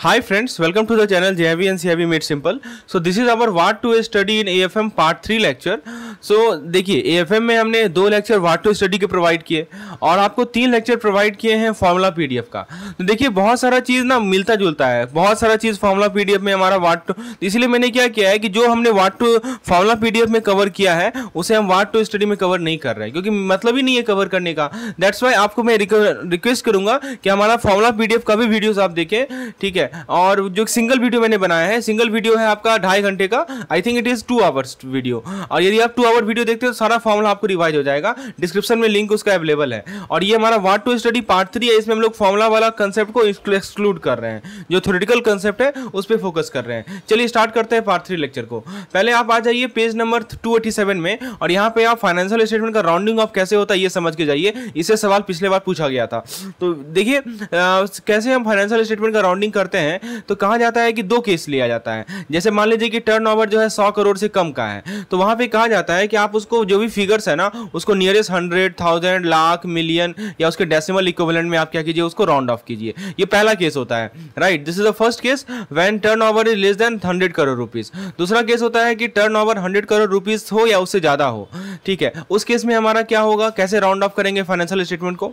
Hi friends, welcome to the channel JIV and CIV Made Simple. So this is our What to a Study in AFM Part 3 lecture. सो देखिए M में हमने दो lecture what to study के provide किए और आपको तीन lecture provide किए हैं फार्मूला एफ का तो देखिए बहुत सारा चीज़ ना मिलता जुलता है बहुत सारा चीज़ फार्मूला एफ में हमारा वाट टू तो इसलिए मैंने क्या किया है कि जो हमने वाट टू फार्मूला एफ में कवर किया है उसे हम वाट टू स्टडी में कवर नहीं कर रहे हैं क्योंकि मतलब ही नहीं है कवर करने का दैट्स वाई आपको मैं रिक्वेस्ट करूंगा कि हमारा फार्मूला एफ का भी वीडियो आप देखें ठीक है और जो सिंगल वीडियो मैंने बनाया है सिंगल वीडियो है आपका ढाई घंटे का I think it is two hours video और यदि आप टू आवर वीडियो देखते हो सारा फॉर्मुला आपको रिवाइज हो जाएगा डिस्क्रिप्शन में लिंक उसका अवेलेबल है और ये हमारा ward to study part three है इसमें हम लोग फॉर्मुला वाला कंसेप्ट को एक्सक्लूड कर रहे हैं जो थोरिटिकल कंसेप्ट है उस पर फोकस कर रहे हैं चलिए स्टार्ट करते हैं पार्ट थ्री लेक्चर को पहले आप आ जाइए पेज नंबर टू में और यहाँ पे आप फाइनेंशियल स्टेटमेंट का राउंडिंग ऑफ कैसे होता है ये समझ के जाइए इसे सवाल पिछले बार पूछा गया था तो देखिए कैसे हम फाइनेंशियल स्टेटमेंट का राउंडिंग करते हैं तो कहा जाता है कि दो केस लिया जाता है जैसे मान लीजिए कि टर्न जो है सौ करोड़ से कम का है तो वहां पे कहा जाता है है कि आप उसको जो भी फिगर्स है ना उसको nearest hundred thousand lakh million या उसके डेसिमल इक्विवेलेंट में आप क्या कीजिए उसको राउंड ऑफ कीजिए ये पहला केस होता है right this is the first case when turnover is less than hundred crore rupees दूसरा केस होता है कि turnover hundred crore rupees हो या उससे ज़्यादा हो ठीक है उस केस में हमारा क्या होगा कैसे राउंड ऑफ करेंगे फाइनेंशियल स्टेटमेंट को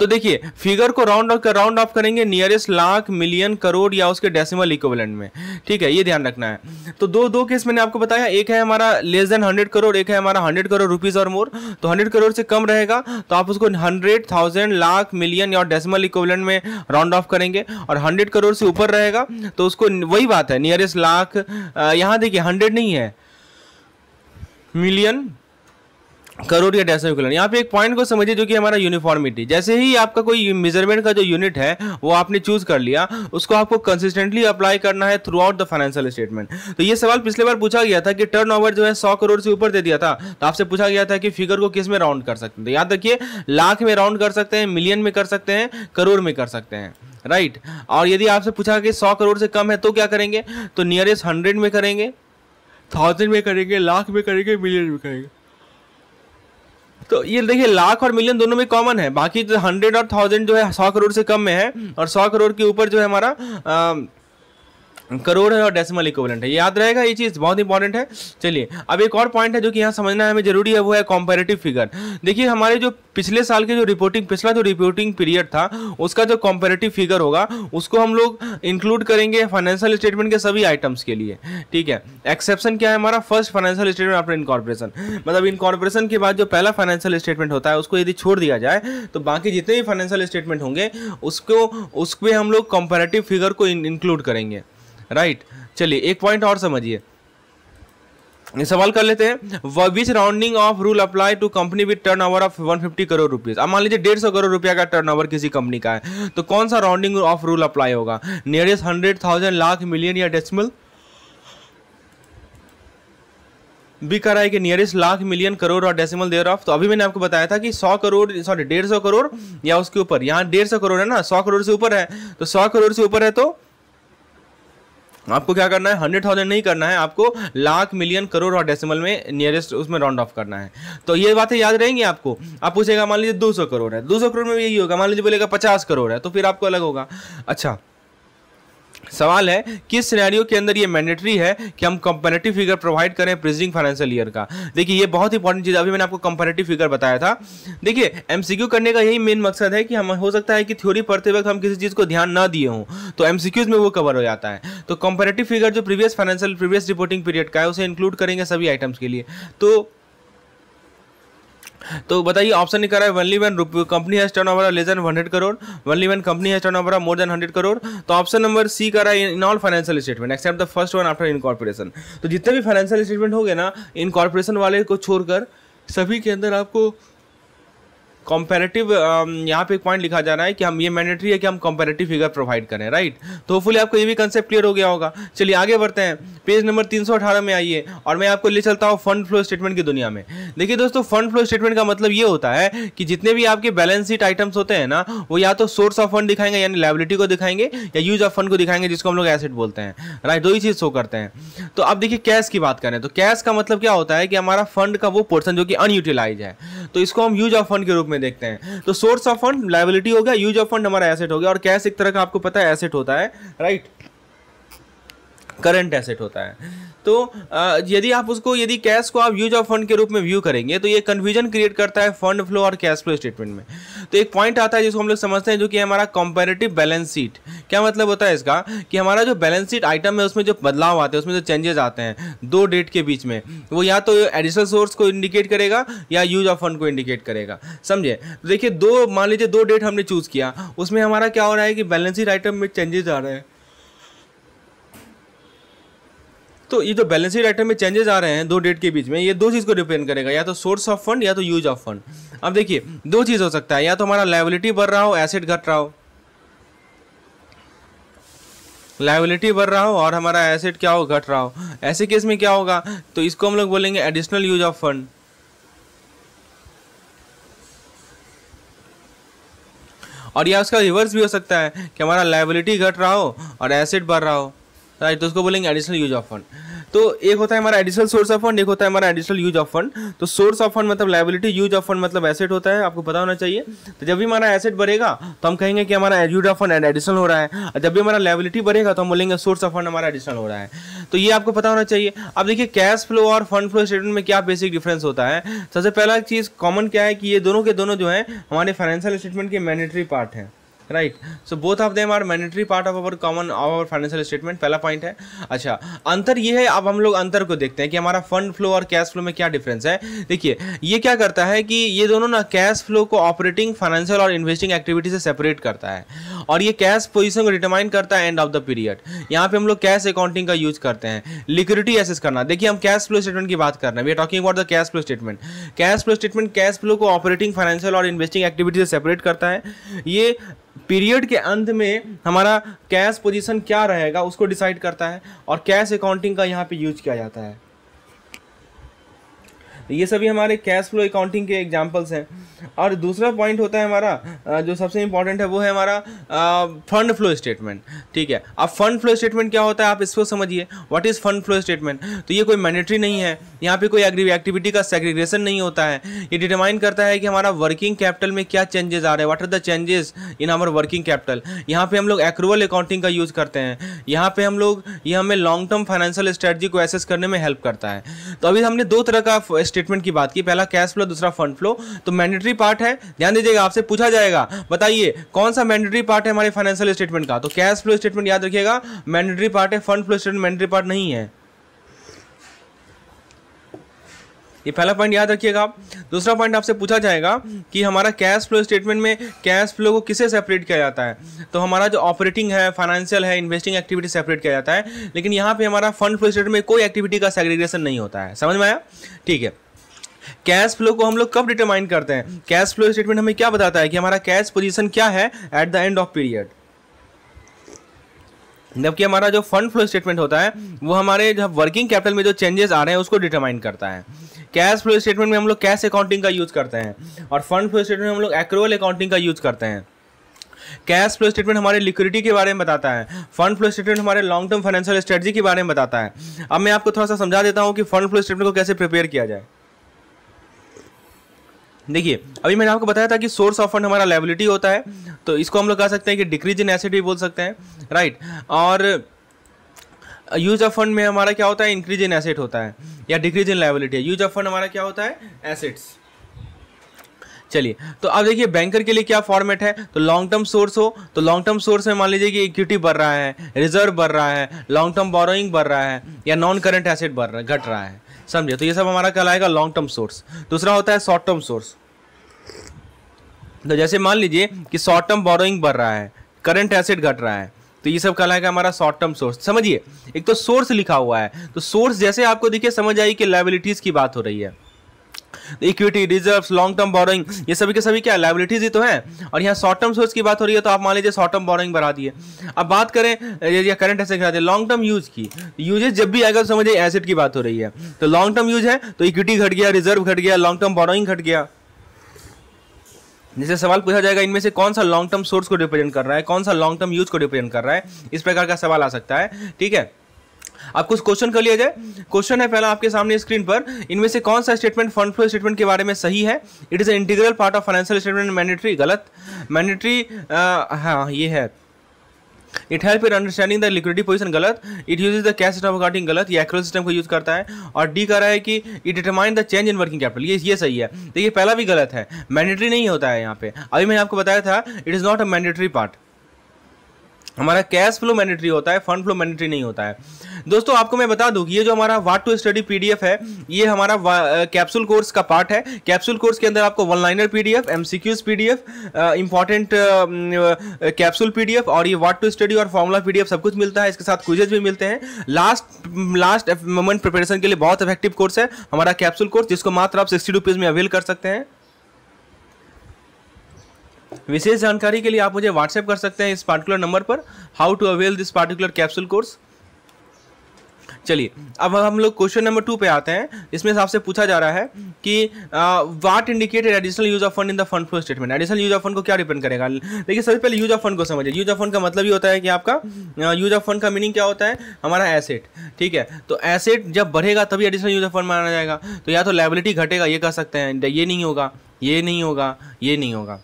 तो देखिए फिगर को राउंड ऑफ राउंड ऑफ करेंगे नियरेस्ट लाख मिलियन करोड़ या उसके डेसिमल इक्वलेंट में ठीक है ये ध्यान रखना है तो दो दो केस मैंने आपको बताया एक है हमारा लेस देन हंड्रेड करोड़ एक है हमारा हंड्रेड करोड़ रुपीज़ और मोर तो हंड्रेड करोड़ से कम रहेगा तो आप उसको हंड्रेड थाउजेंड लाख मिलियन या डेसिमल इक्वलेंट में राउंड ऑफ करेंगे और हंड्रेड करोड़ से ऊपर रहेगा तो उसको वही बात है नियरेस्ट लाख यहाँ देखिए हंड्रेड नहीं है मिलियन करोड़ या डेसा इक्वलन यहाँ पे एक पॉइंट को समझिए जो कि हमारा यूनिफॉर्मिटी जैसे ही आपका कोई मेजरमेंट का जो यूनिट है वो आपने चूज कर लिया उसको आपको कंसिस्टेंटली अप्लाई करना है throughout the financial statement तो ये सवाल पिछले बार पूछा गया था कि टर्न जो है सौ करोड़ से ऊपर दे दिया था तो आपसे पूछा गया था कि फिगर को किस में राउंड कर सकते हैं तो याद रखिए लाख में राउंड कर सकते हैं मिलियन में कर सकते हैं करोड़ में कर सकते हैं राइट और यदि आपसे पूछा कि सौ करोड़ से कम है तो क्या करेंगे तो नियरेस्ट हंड्रेड में करेंगे थाउजेंड में करेंगे लाख में करेंगे मिलियन में करेंगे तो ये देखिए लाख और मिलियन दोनों में कॉमन है बाकी हंड्रेड तो और थाउजेंड जो है सौ करोड़ से कम में है हम्म। और सौ करोड़ के ऊपर जो है हमारा आ, करोड़ है और डेसिमल इक्विवेलेंट है याद रहेगा ये चीज़ बहुत इंपॉर्टेंट है चलिए अब एक और पॉइंट है जो कि यहाँ समझना हमें जरूरी है वो है कॉम्पेरेटिव फिगर देखिए हमारे जो पिछले साल के जो रिपोर्टिंग पिछला जो रिपोर्टिंग पीरियड था उसका जो कॉम्पेरेटिव फिगर होगा उसको हम लोग इंक्लूड करेंगे फाइनेंशियल स्टेटमेंट के सभी आइटम्स के लिए ठीक है एक्सेप्शन क्या है हमारा first financial statement after incorporation मतलब इनकॉर्पोरेशन के बाद जो पहला फाइनेंशियल स्टेटमेंट होता है उसको यदि छोड़ दिया जाए तो बाकी जितने भी फाइनेंशियल स्टेटमेंट होंगे उसको उस पर हम लोग कॉम्पेरेटिव फिगर को इंक्लूड करेंगे राइट चलिए एक पॉइंट और समझिए सवाल कर लेते हैं which rounding off rule apply to company with turnover of fifty crore rupees अब मान लीजिए डेढ़ सौ करोड़ रुपया का टर्न ओवर किसी कंपनी का है तो कौन सा राउंडिंग ऑफ रूल अप्लाई होगा nearest hundred thousand lakh million या डेसिमल भी कर रहा है कि नियरेस्ट लाख मिलियन करोड़ और डेसिमल देर ऑफ तो अभी मैंने आपको बताया था कि सौ करोड़ सॉरी डेढ़ सौ करोड़ या उसके ऊपर यहाँ डेढ़ सौ करोड़ है ना सौ करोड़ से ऊपर है तो सौ करोड़ से ऊपर है तो आपको क्या करना है हंड्रेड थाउजेंड नहीं करना है आपको लाख मिलियन करोड़ और डेसिमल में नियरेस्ट उसमें राउंड ऑफ करना है तो ये बातें याद रहेंगी आपको आप पूछेगा मान लीजिए दो सौ करोड़ है दो सौ करोड़ में यही होगा मान लीजिए बोलेगा पचास करोड़ है तो फिर आपको अलग होगा अच्छा सवाल है किस सिनेरियो के अंदर ये मैंडेटरी है कि हम कंपेरेटिव फिगर प्रोवाइड करें प्रिजिंग फाइनेंशियल ईयर का देखिए ये बहुत इंपॉर्टेंट चीज़ अभी मैंने आपको कंपेरेटिव फिगर बताया था देखिए एमसीक्यू करने का यही मेन मकसद है कि हम हो सकता है कि थ्योरी पढ़ते वक्त हम किसी चीज़ को ध्यान ना दिए हों तो एम में वो कवर हो जाता है तो कंपेरेटिव फिगर जो previous financial previous reporting period का है उसे इंक्लूड करेंगे सभी आइटम्स के लिए तो तो बताइए ऑप्शन नहीं रहा है only one company has turnover less than hundred crore only one company has turnover more than hundred crore तो ऑप्शन नंबर सी कर रहा है in all financial statement except the first one after incorporation तो जितने भी financial statement हो गए ना इनकॉर्पोरेशन वाले को छोड़कर सभी के अंदर आपको कॉम्पेरेटिव um, यहाँ पे एक पॉइंट लिखा जा रहा है कि हम ये मैंडेटरी है कि हम कॉम्पेरेटिव फिगर प्रोवाइड करें राइट तो होपफुली आपको ये भी कंसेप्ट क्लियर हो गया होगा चलिए आगे बढ़ते हैं पेज नंबर 318 में आइए और मैं आपको ले चलता हूँ फंड फ्लो स्टेटमेंट की दुनिया में देखिए दोस्तों फंड फ्लो स्टेटमेंट का मतलब ये होता है कि जितने भी आपके बैलेंस शीट आइटम्स होते हैं ना वो या तो सोर्स ऑफ फंड दिखाएंगे यानी लाइबिलिटी को दिखाएंगे या यूज ऑफ फंड को दिखाएंगे जिसको हम लोग एसेट बोलते हैं राइट दो ही चीज़ शो करते हैं तो अब देखिए कैश की बात करें तो कैश का मतलब क्या होता है कि हमारा फंड का वो पोर्सन जो कि अनयूटिलाइज है तो इसको हम यूज ऑफ फंड के रूप में में देखते हैं तो सोर्स ऑफ फंड लाइबिलिटी हो गया यूज ऑफ फंड हमारा एसेट हो गया और कैश एक तरह का आपको पता है एसेट होता है राइट करंट एसेट होता है तो यदि आप उसको यदि कैश को आप यूज ऑफ फंड के रूप में व्यू करेंगे तो ये कन्फ्यूजन क्रिएट करता है फंड फ्लो और कैश फ्लो स्टेटमेंट में तो एक पॉइंट आता है जिसको हम लोग समझते हैं जो कि हमारा कंपेरेटिव बैलेंस शीट क्या मतलब होता है इसका कि हमारा जो बैलेंस शीट आइटम है उसमें जो बदलाव आते हैं उसमें जो चेंजेस आते हैं दो डेट के बीच में वो या तो एडिशनल सोर्स को इंडिकेट करेगा या यूज ऑफ फंड को इंडिकेट करेगा समझे देखिए दो मान लीजिए दो डेट हमने चूज़ किया उसमें हमारा क्या हो रहा है कि बैलेंस शीट आइटम में चेंजेस आ रहे हैं तो ये जो बैलेंस शीट आइटम में चेंजेस आ रहे हैं दो डेट के बीच में ये दो चीज़ को डिपेंड करेगा या तो सोर्स ऑफ फंड या तो यूज ऑफ फंड अब देखिए दो चीज़ हो सकता है या तो हमारा लाइबिलिटी बढ़ रहा हो एसेट घट रहा हो लाइबिलिटी बढ़ रहा हो और हमारा एसेट क्या हो घट रहा हो ऐसे केस में क्या होगा तो इसको हम लोग बोलेंगे एडिशनल यूज ऑफ फंड और या उसका रिवर्स भी हो सकता है कि हमारा लाइबिलिटी घट रहा हो और एसेट बढ़ रहा हो राइट तो उसको बोलेंगे एडिशनल यूज ऑफ फंड तो एक होता है हमारा एडिशनल सोर्स ऑफ फंड एक होता है हमारा एडिशनल यूज ऑफ फंड तो सोर्स ऑफ फंड मतलब लाइबिलिटी यूज ऑफ फंड मतलब एसेट होता है आपको पता होना चाहिए तो जब भी हमारा एसेट बढ़ेगा तो हम कहेंगे कि हमारा यूज ऑफ फंड एडिशनल हो रहा है और जब भी हमारा लाइबिलिटी बढ़ेगा तो हम बोलेंगे सोर्स ऑफ फंड हमारा एडिशनल हो रहा है तो ये आपको पता होना चाहिए अब देखिए कैश फ्लो और फंड फ्लो स्टेटमेंट में क्या बेसिक डिफरेंस होता है सबसे पहला चीज़ कॉमन क्या है कि ये दोनों के दोनों जो है हमारे फाइनेंशियल स्टेटमेंट के मैंडेटरी पार्ट हैं right so both of them are mandatory part of our common our financial statement पहला पॉइंट है अच्छा अंतर ये है अब हम लोग अंतर को देखते हैं कि हमारा फंड फ्लो और कैश फ्लो में क्या डिफरेंस है देखिए ये क्या करता है कि ये दोनों ना कैश फ्लो को ऑपरेटिंग फाइनेंशियल और इन्वेस्टिंग एक्टिविटी से सेपरेट करता है और ये कैश पोजिशन को डिटरमाइन करता है एंड ऑफ द पीरियड यहाँ पे हम लोग कैश अकाउंटिंग का यूज करते हैं लिक्विडिटी एसेस करना देखिए हम कैश फ्लो स्टेटमेंट की बात कर रहे हैं we talking about the cash flow statement cash flow statement cash flow को ऑपरेटिंग फाइनेंशियल और इन्वेस्टिंग एक्टिविटी से सेपरेट करता है ये पीरियड के अंत में हमारा कैश पोजीशन क्या रहेगा उसको डिसाइड करता है और कैश अकाउंटिंग का यहाँ पे यूज किया जाता है ये सभी हमारे कैश फ्लो अकाउंटिंग के एग्जाम्पल्स हैं और दूसरा पॉइंट होता है हमारा जो सबसे इंपॉर्टेंट है वो है हमारा फंड फ्लो स्टेटमेंट ठीक है अब फंड फ्लो स्टेटमेंट क्या होता है आप इसको समझिए what is fund flow statement तो ये कोई मैंडेटरी नहीं है यहाँ पे कोई एक्टिविटी का सेग्रीगेशन नहीं होता है ये डिटरमाइन करता है कि हमारा वर्किंग कैपिटल में क्या चेंजेस आ रहे हैं what are the changes in हमारे वर्किंग कैपिटल यहाँ पे हम लोग एक्रूवल अकाउंटिंग का यूज़ करते हैं यहाँ पे हम लोग ये हमें लॉन्ग टर्म फाइनेंशियल स्ट्रेटजी को एसेस करने में हेल्प करता है तो अभी हमने दो तरह का स्टेटमेंट की बात की पहला कैश फ्लो दूसरा फंड फ्लो तो मैंडेटरी मैंडेटरी पार्ट है ध्यान दीजिएगा आपसे पूछा जाएगा बताइए कौन सा मैंडेटरी पार्ट है हमारे फाइनेंशियल स्टेटमेंट का तो कैश फ्लो स्टेटमेंट याद रखिएगा मैंडेटरी पार्ट है fund flow statement mandatory part नहीं है ये पहला पॉइंट याद रखिएगा आप दूसरा पॉइंट आपसे पूछा जाएगा कि हमारा कैश फ्लो स्टेटमेंट में कैश फ्लो को किसे सेपरेट किया जाता है तो हमारा जो ऑपरेटिंग है फाइनेंशियल है इन्वेस्टिंग एक्टिविटी सेपरेट किया जाता है लेकिन यहाँ पे हमारा फंड फ्लो स्टेटमेंट में कोई एक्टिविटी का सेग्रीगेशन नहीं होता है समझ में आया ठीक है कैश फ्लो को हम लोग कब डिटरमाइन करते हैं कैश फ्लो स्टेटमेंट हमें क्या बताता है कि हमारा कैश पोजीशन क्या है at the end of period जबकि हमारा जो फंड फ्लो स्टेटमेंट होता है वो हमारे वर्किंग कैपिटल में जो चेंजेस आ रहे हैं उसको डिटरमाइन करता है कैश फ्लो स्टेटमेंट में हम लोग कैश अकाउंटिंग का यूज़ करते हैं और फंड फ्लो स्टेटमेंट में हम लोग एक्रोअल अकाउंटिंग का यूज़ करते हैं कैश फ्लो स्टेटमेंट हमारे लिक्विडिटी के बारे में बताता है फंड फ्लो स्टेटमेंट हमारे लॉन्ग टर्म फाइनेंशियल स्ट्रेटजी के बारे में बताता है अब मैं आपको थोड़ा सा समझा देता हूँ कि फंड फ्लो स्टेटमेंट को कैसे प्रिपेयर किया जाए देखिए अभी मैंने आपको बताया था कि सोर्स ऑफ फंड हमारा लाइबिलिटी होता है तो इसको हम लोग कह सकते हैं कि डिक्रीज इन एसिड भी बोल सकते हैं राइट और यूज ऑफ फंड में हमारा क्या होता है इंक्रीज इन एसेट होता है या डिक्रीज इन लाइबिलिटी है यूज ऑफ फंड हमारा क्या होता है एसेट्स चलिए तो अब देखिए बैंकर के लिए क्या फॉर्मेट है तो लॉन्ग टर्म सोर्स हो तो लॉन्ग टर्म सोर्स में मान लीजिए कि इक्विटी बढ़ रहा है रिजर्व बढ़ रहा है लॉन्ग टर्म बोरोइंग बढ़ रहा है या नॉन करंट एसेट बढ़ रहा है घट रहा है समझे तो ये सब हमारा कहलाएगा लॉन्ग टर्म सोर्स दूसरा होता है शॉर्ट टर्म सोर्स तो जैसे मान लीजिए कि शॉर्ट टर्म बोरोइंग बढ़ रहा है करंट एसेट घट रहा है तो ये सब कहलाएगा हमारा शॉर्ट टर्म सोर्स समझिए एक तो सोर्स लिखा हुआ है तो सोर्स जैसे आपको देखिए समझ आई कि लाइबिलिटीज़ की बात हो रही है equity reserve long term borrowing ये सभी के सभी क्या लाइबिलिटीज ही तो है और यहाँ शॉर्ट टर्म सोर्स की बात हो रही है तो आप मान लीजिए शॉर्ट टर्म बोरोइंग बढ़ा दिए अब बात करें या करंट एसेट दिए लॉन्ग टर्म यूज की यूजेज जब भी आएगा तो समझिए एसेट की बात हो रही है तो लॉन्ग टर्म यूज है तो इक्विटी घट गया रिजर्व घट गया लॉन्ग टर्म बोरोइंग घट गया जैसे सवाल पूछा जाएगा इनमें से कौन सा लॉन्ग टर्म सोर्स को रिप्रेजेंट कर रहा है कौन सा लॉन्ग टर्म यूज को रिप्रेजेंट कर रहा है इस प्रकार का सवाल आ सकता है ठीक है आपको क्वेश्चन कर लिया जाए क्वेश्चन है पहला आपके सामने स्क्रीन पर इनमें से कौन सा स्टेटमेंट फंड फ्लो स्टेटमेंट के बारे में सही है it is integral part of financial statement mandatory गलत मैंडेटरी हाँ ये है it help in understanding the liquidity position गलत it use the cash of accounting गलत ये एक्रोल सिस्टम को यूज करता है और डी कर रहा है कि it determine the change in working capital ये ये सही है तो ये पहला भी गलत है मैंडेटरी नहीं होता है यहाँ पे अभी मैंने आपको बताया था it is not a mandatory part हमारा कैश फ्लो मैंडेटरी होता है फंड फ्लो मैंडेटरी नहीं होता है दोस्तों आपको मैं बता कि ये जो हमारा वाट टू स्टडी पीडीएफ है ये हमारा कैप्सूल uh, कोर्स का पार्ट है कैप्सूल कोर्स के अंदर आपको one liner PDF MCQs PDF important capsule PDF और ये वाट टू स्टडी और फॉर्मूला पीडीएफ सब कुछ मिलता है इसके साथ क्विजेज भी मिलते हैं लास्ट लास्ट मोमेंट प्रिपरेशन के लिए बहुत इफेक्टिव कोर्स है हमारा कैप्सूल कोर्स जिसको मात्र आप सिक्सटी रुपीज़ में अवेल कर सकते हैं विशेष जानकारी के लिए आप मुझे व्हाट्सएप कर सकते हैं इस पार्टिकुलर नंबर पर how to avail this particular capsule course चलिए अब हम लोग क्वेश्चन नंबर टू पे आते हैं इसमें आपसे पूछा जा रहा है कि what indicated additional use of fund in the fund flow statement additional use of fund को क्या डिपेंड करेगा देखिए सबसे पहले यूज ऑफ फंड को समझिए यूज ऑफ फंड का मतलब ये होता है कि आपका यूज ऑफ फंड का मीनिंग क्या होता है हमारा एसेट ठीक है तो एसेट जब बढ़ेगा तभी एडिशनल यूज ऑफ फंड माना जाएगा तो या तो लाइबिलिटी घटेगा ये कह सकते हैं ये नहीं होगा ये नहीं होगा ये नहीं होगा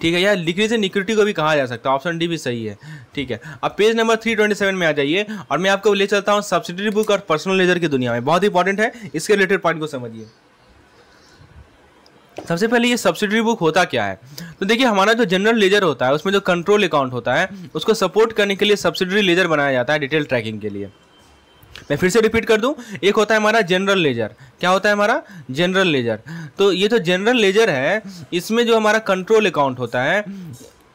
ठीक है या डिक्रीज से इक्विटी को भी कहा जा सकता है ऑप्शन डी भी सही है ठीक है अब page number three twenty seven में आ जाइए और मैं आपको ले चलता हूँ सब्सिडरी बुक और पर्सनल लेजर की दुनिया में बहुत इंपॉर्टेंट है इसके रिलेटेड पॉइंट को समझिए सबसे पहले ये सब्सिडरी बुक होता क्या है तो देखिए हमारा जो जनरल लेजर होता है उसमें जो कंट्रोल अकाउंट होता है उसको सपोर्ट करने के लिए सब्सिडरी लेजर बनाया जाता है डिटेल ट्रैकिंग के लिए मैं फिर से रिपीट कर दूं एक होता है हमारा जनरल लेजर क्या होता है हमारा जनरल लेजर तो ये जो जनरल लेजर है इसमें जो हमारा कंट्रोल अकाउंट होता है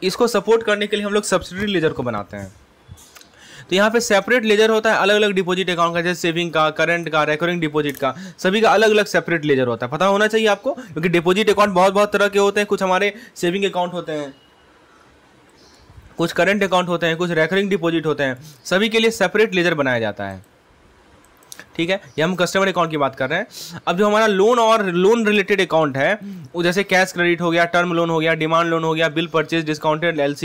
इसको सपोर्ट करने के लिए हम लोग सब्सिडी लेजर को बनाते हैं तो यहाँ पे सेपरेट लेजर होता है अलग अलग डिपॉजिट अकाउंट का जैसे सेविंग का करंट का रेकरिंग डिपॉजिट का सभी का अलग अलग सेपरेट लेजर होता है पता होना चाहिए आपको क्योंकि डिपॉजिट अकाउंट बहुत बहुत तरह के होते हैं कुछ हमारे सेविंग अकाउंट होते हैं कुछ करंट अकाउंट होते हैं कुछ रेकरिंग डिपॉजिट होते हैं सभी के लिए सेपरेट लेजर बनाया जाता है ठीक है ये हम कस्टमर अकाउंट की बात कर रहे हैं अब जो हमारा लोन और लोन रिलेटेड अकाउंट है वो जैसे कैश क्रेडिट हो गया टर्म लोन हो गया डिमांड लोन हो गया बिल परचेज डिस्काउंटेड एल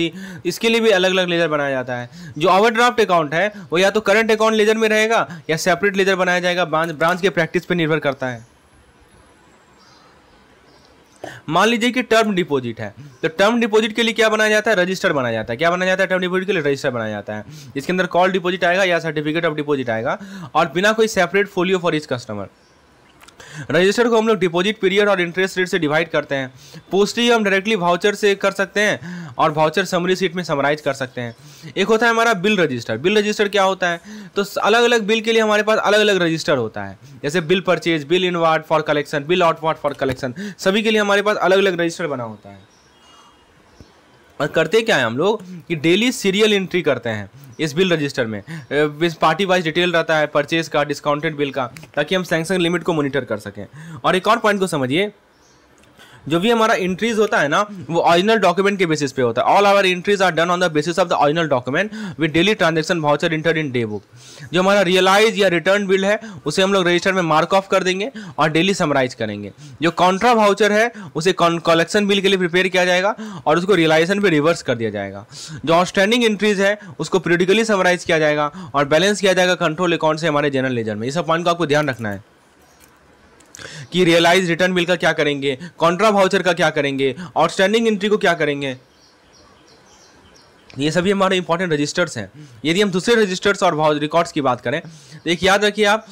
इसके लिए भी अलग अलग लेजर बनाया जाता है जो ओवरड्राफ्ट अकाउंट है वो या तो करंट अकाउंट लेजर में रहेगा या सेपरेट लेजर बनाया जाएगा ब्रांच के प्रैक्टिस पर निर्भर करता है मान लीजिए कि टर्म डिपॉजिट है तो टर्म डिपॉजिट के लिए क्या बनाया जाता है रजिस्टर बनाया जाता है क्या बनाया जाता है टर्म डिपॉजिट के लिए रजिस्टर बनाया जाता है इसके अंदर कॉल डिपॉजिट आएगा या सर्टिफिकेट ऑफ डिपॉजिट आएगा और बिना कोई सेपरेट फोलियो फॉर इस कस्टमर रजिस्टर को हम लोग डिपॉजिट पीरियड और इंटरेस्ट रेट से डिवाइड करते हैं पुष्टि हम डायरेक्टली वाउचर से कर सकते हैं और वाउचर समरी सीट में समराइज कर सकते हैं एक होता है हमारा बिल रजिस्टर बिल रजिस्टर क्या होता है तो अलग अलग बिल के लिए हमारे पास अलग अलग रजिस्टर होता है जैसे bill purchase bill inward for collection bill outward for collection सभी के लिए हमारे पास अलग अलग रजिस्टर बना होता है और करते क्या है हम लोग कि डेली सीरियल एंट्री करते हैं इस बिल रजिस्टर में पार्टी वाइज डिटेल रहता है परचेज का डिस्काउंटेड बिल का ताकि हम सैमसंग लिमिट को मोनिटर कर सकें और एक और पॉइंट को समझिए जो भी हमारा इंट्रीज होता है ना वो ऑरिजिनल डॉक्यूमेंट के बेसिस पे होता है all our entries are done on the basis of the original document with daily transaction voucher enter in day book जो हमारा रियलाइज या रिटर्न बिल है उसे हम लोग रजिस्टर में मार्क ऑफ कर देंगे और डेली समराइज करेंगे जो कॉन्ट्रा भाउचर है उसे कलेक्शन बिल के लिए प्रिपेयर किया जाएगा और उसको रियलाइजेशन पर रिवर्स कर दिया जाएगा जो आउटस्टैंडिंग इंट्रीज है उसको पीरियडिकली समराइज किया जाएगा और बैलेंस किया जाएगा कंट्रोल अकाउंट से हमारे जनरल लेजर में इस पॉइंट को आपको ध्यान रखना है कि रियलाइज रिटर्न बिल का क्या करेंगे कॉन्ट्रा भाउचर का क्या करेंगे आउटस्टैंडिंग एंट्री को क्या करेंगे ये सभी हमारे इंपॉर्टेंट रजिस्टर्स हैं यदि हम दूसरे रजिस्टर्स और रिकॉर्ड्स की बात करें तो एक याद रखिए आप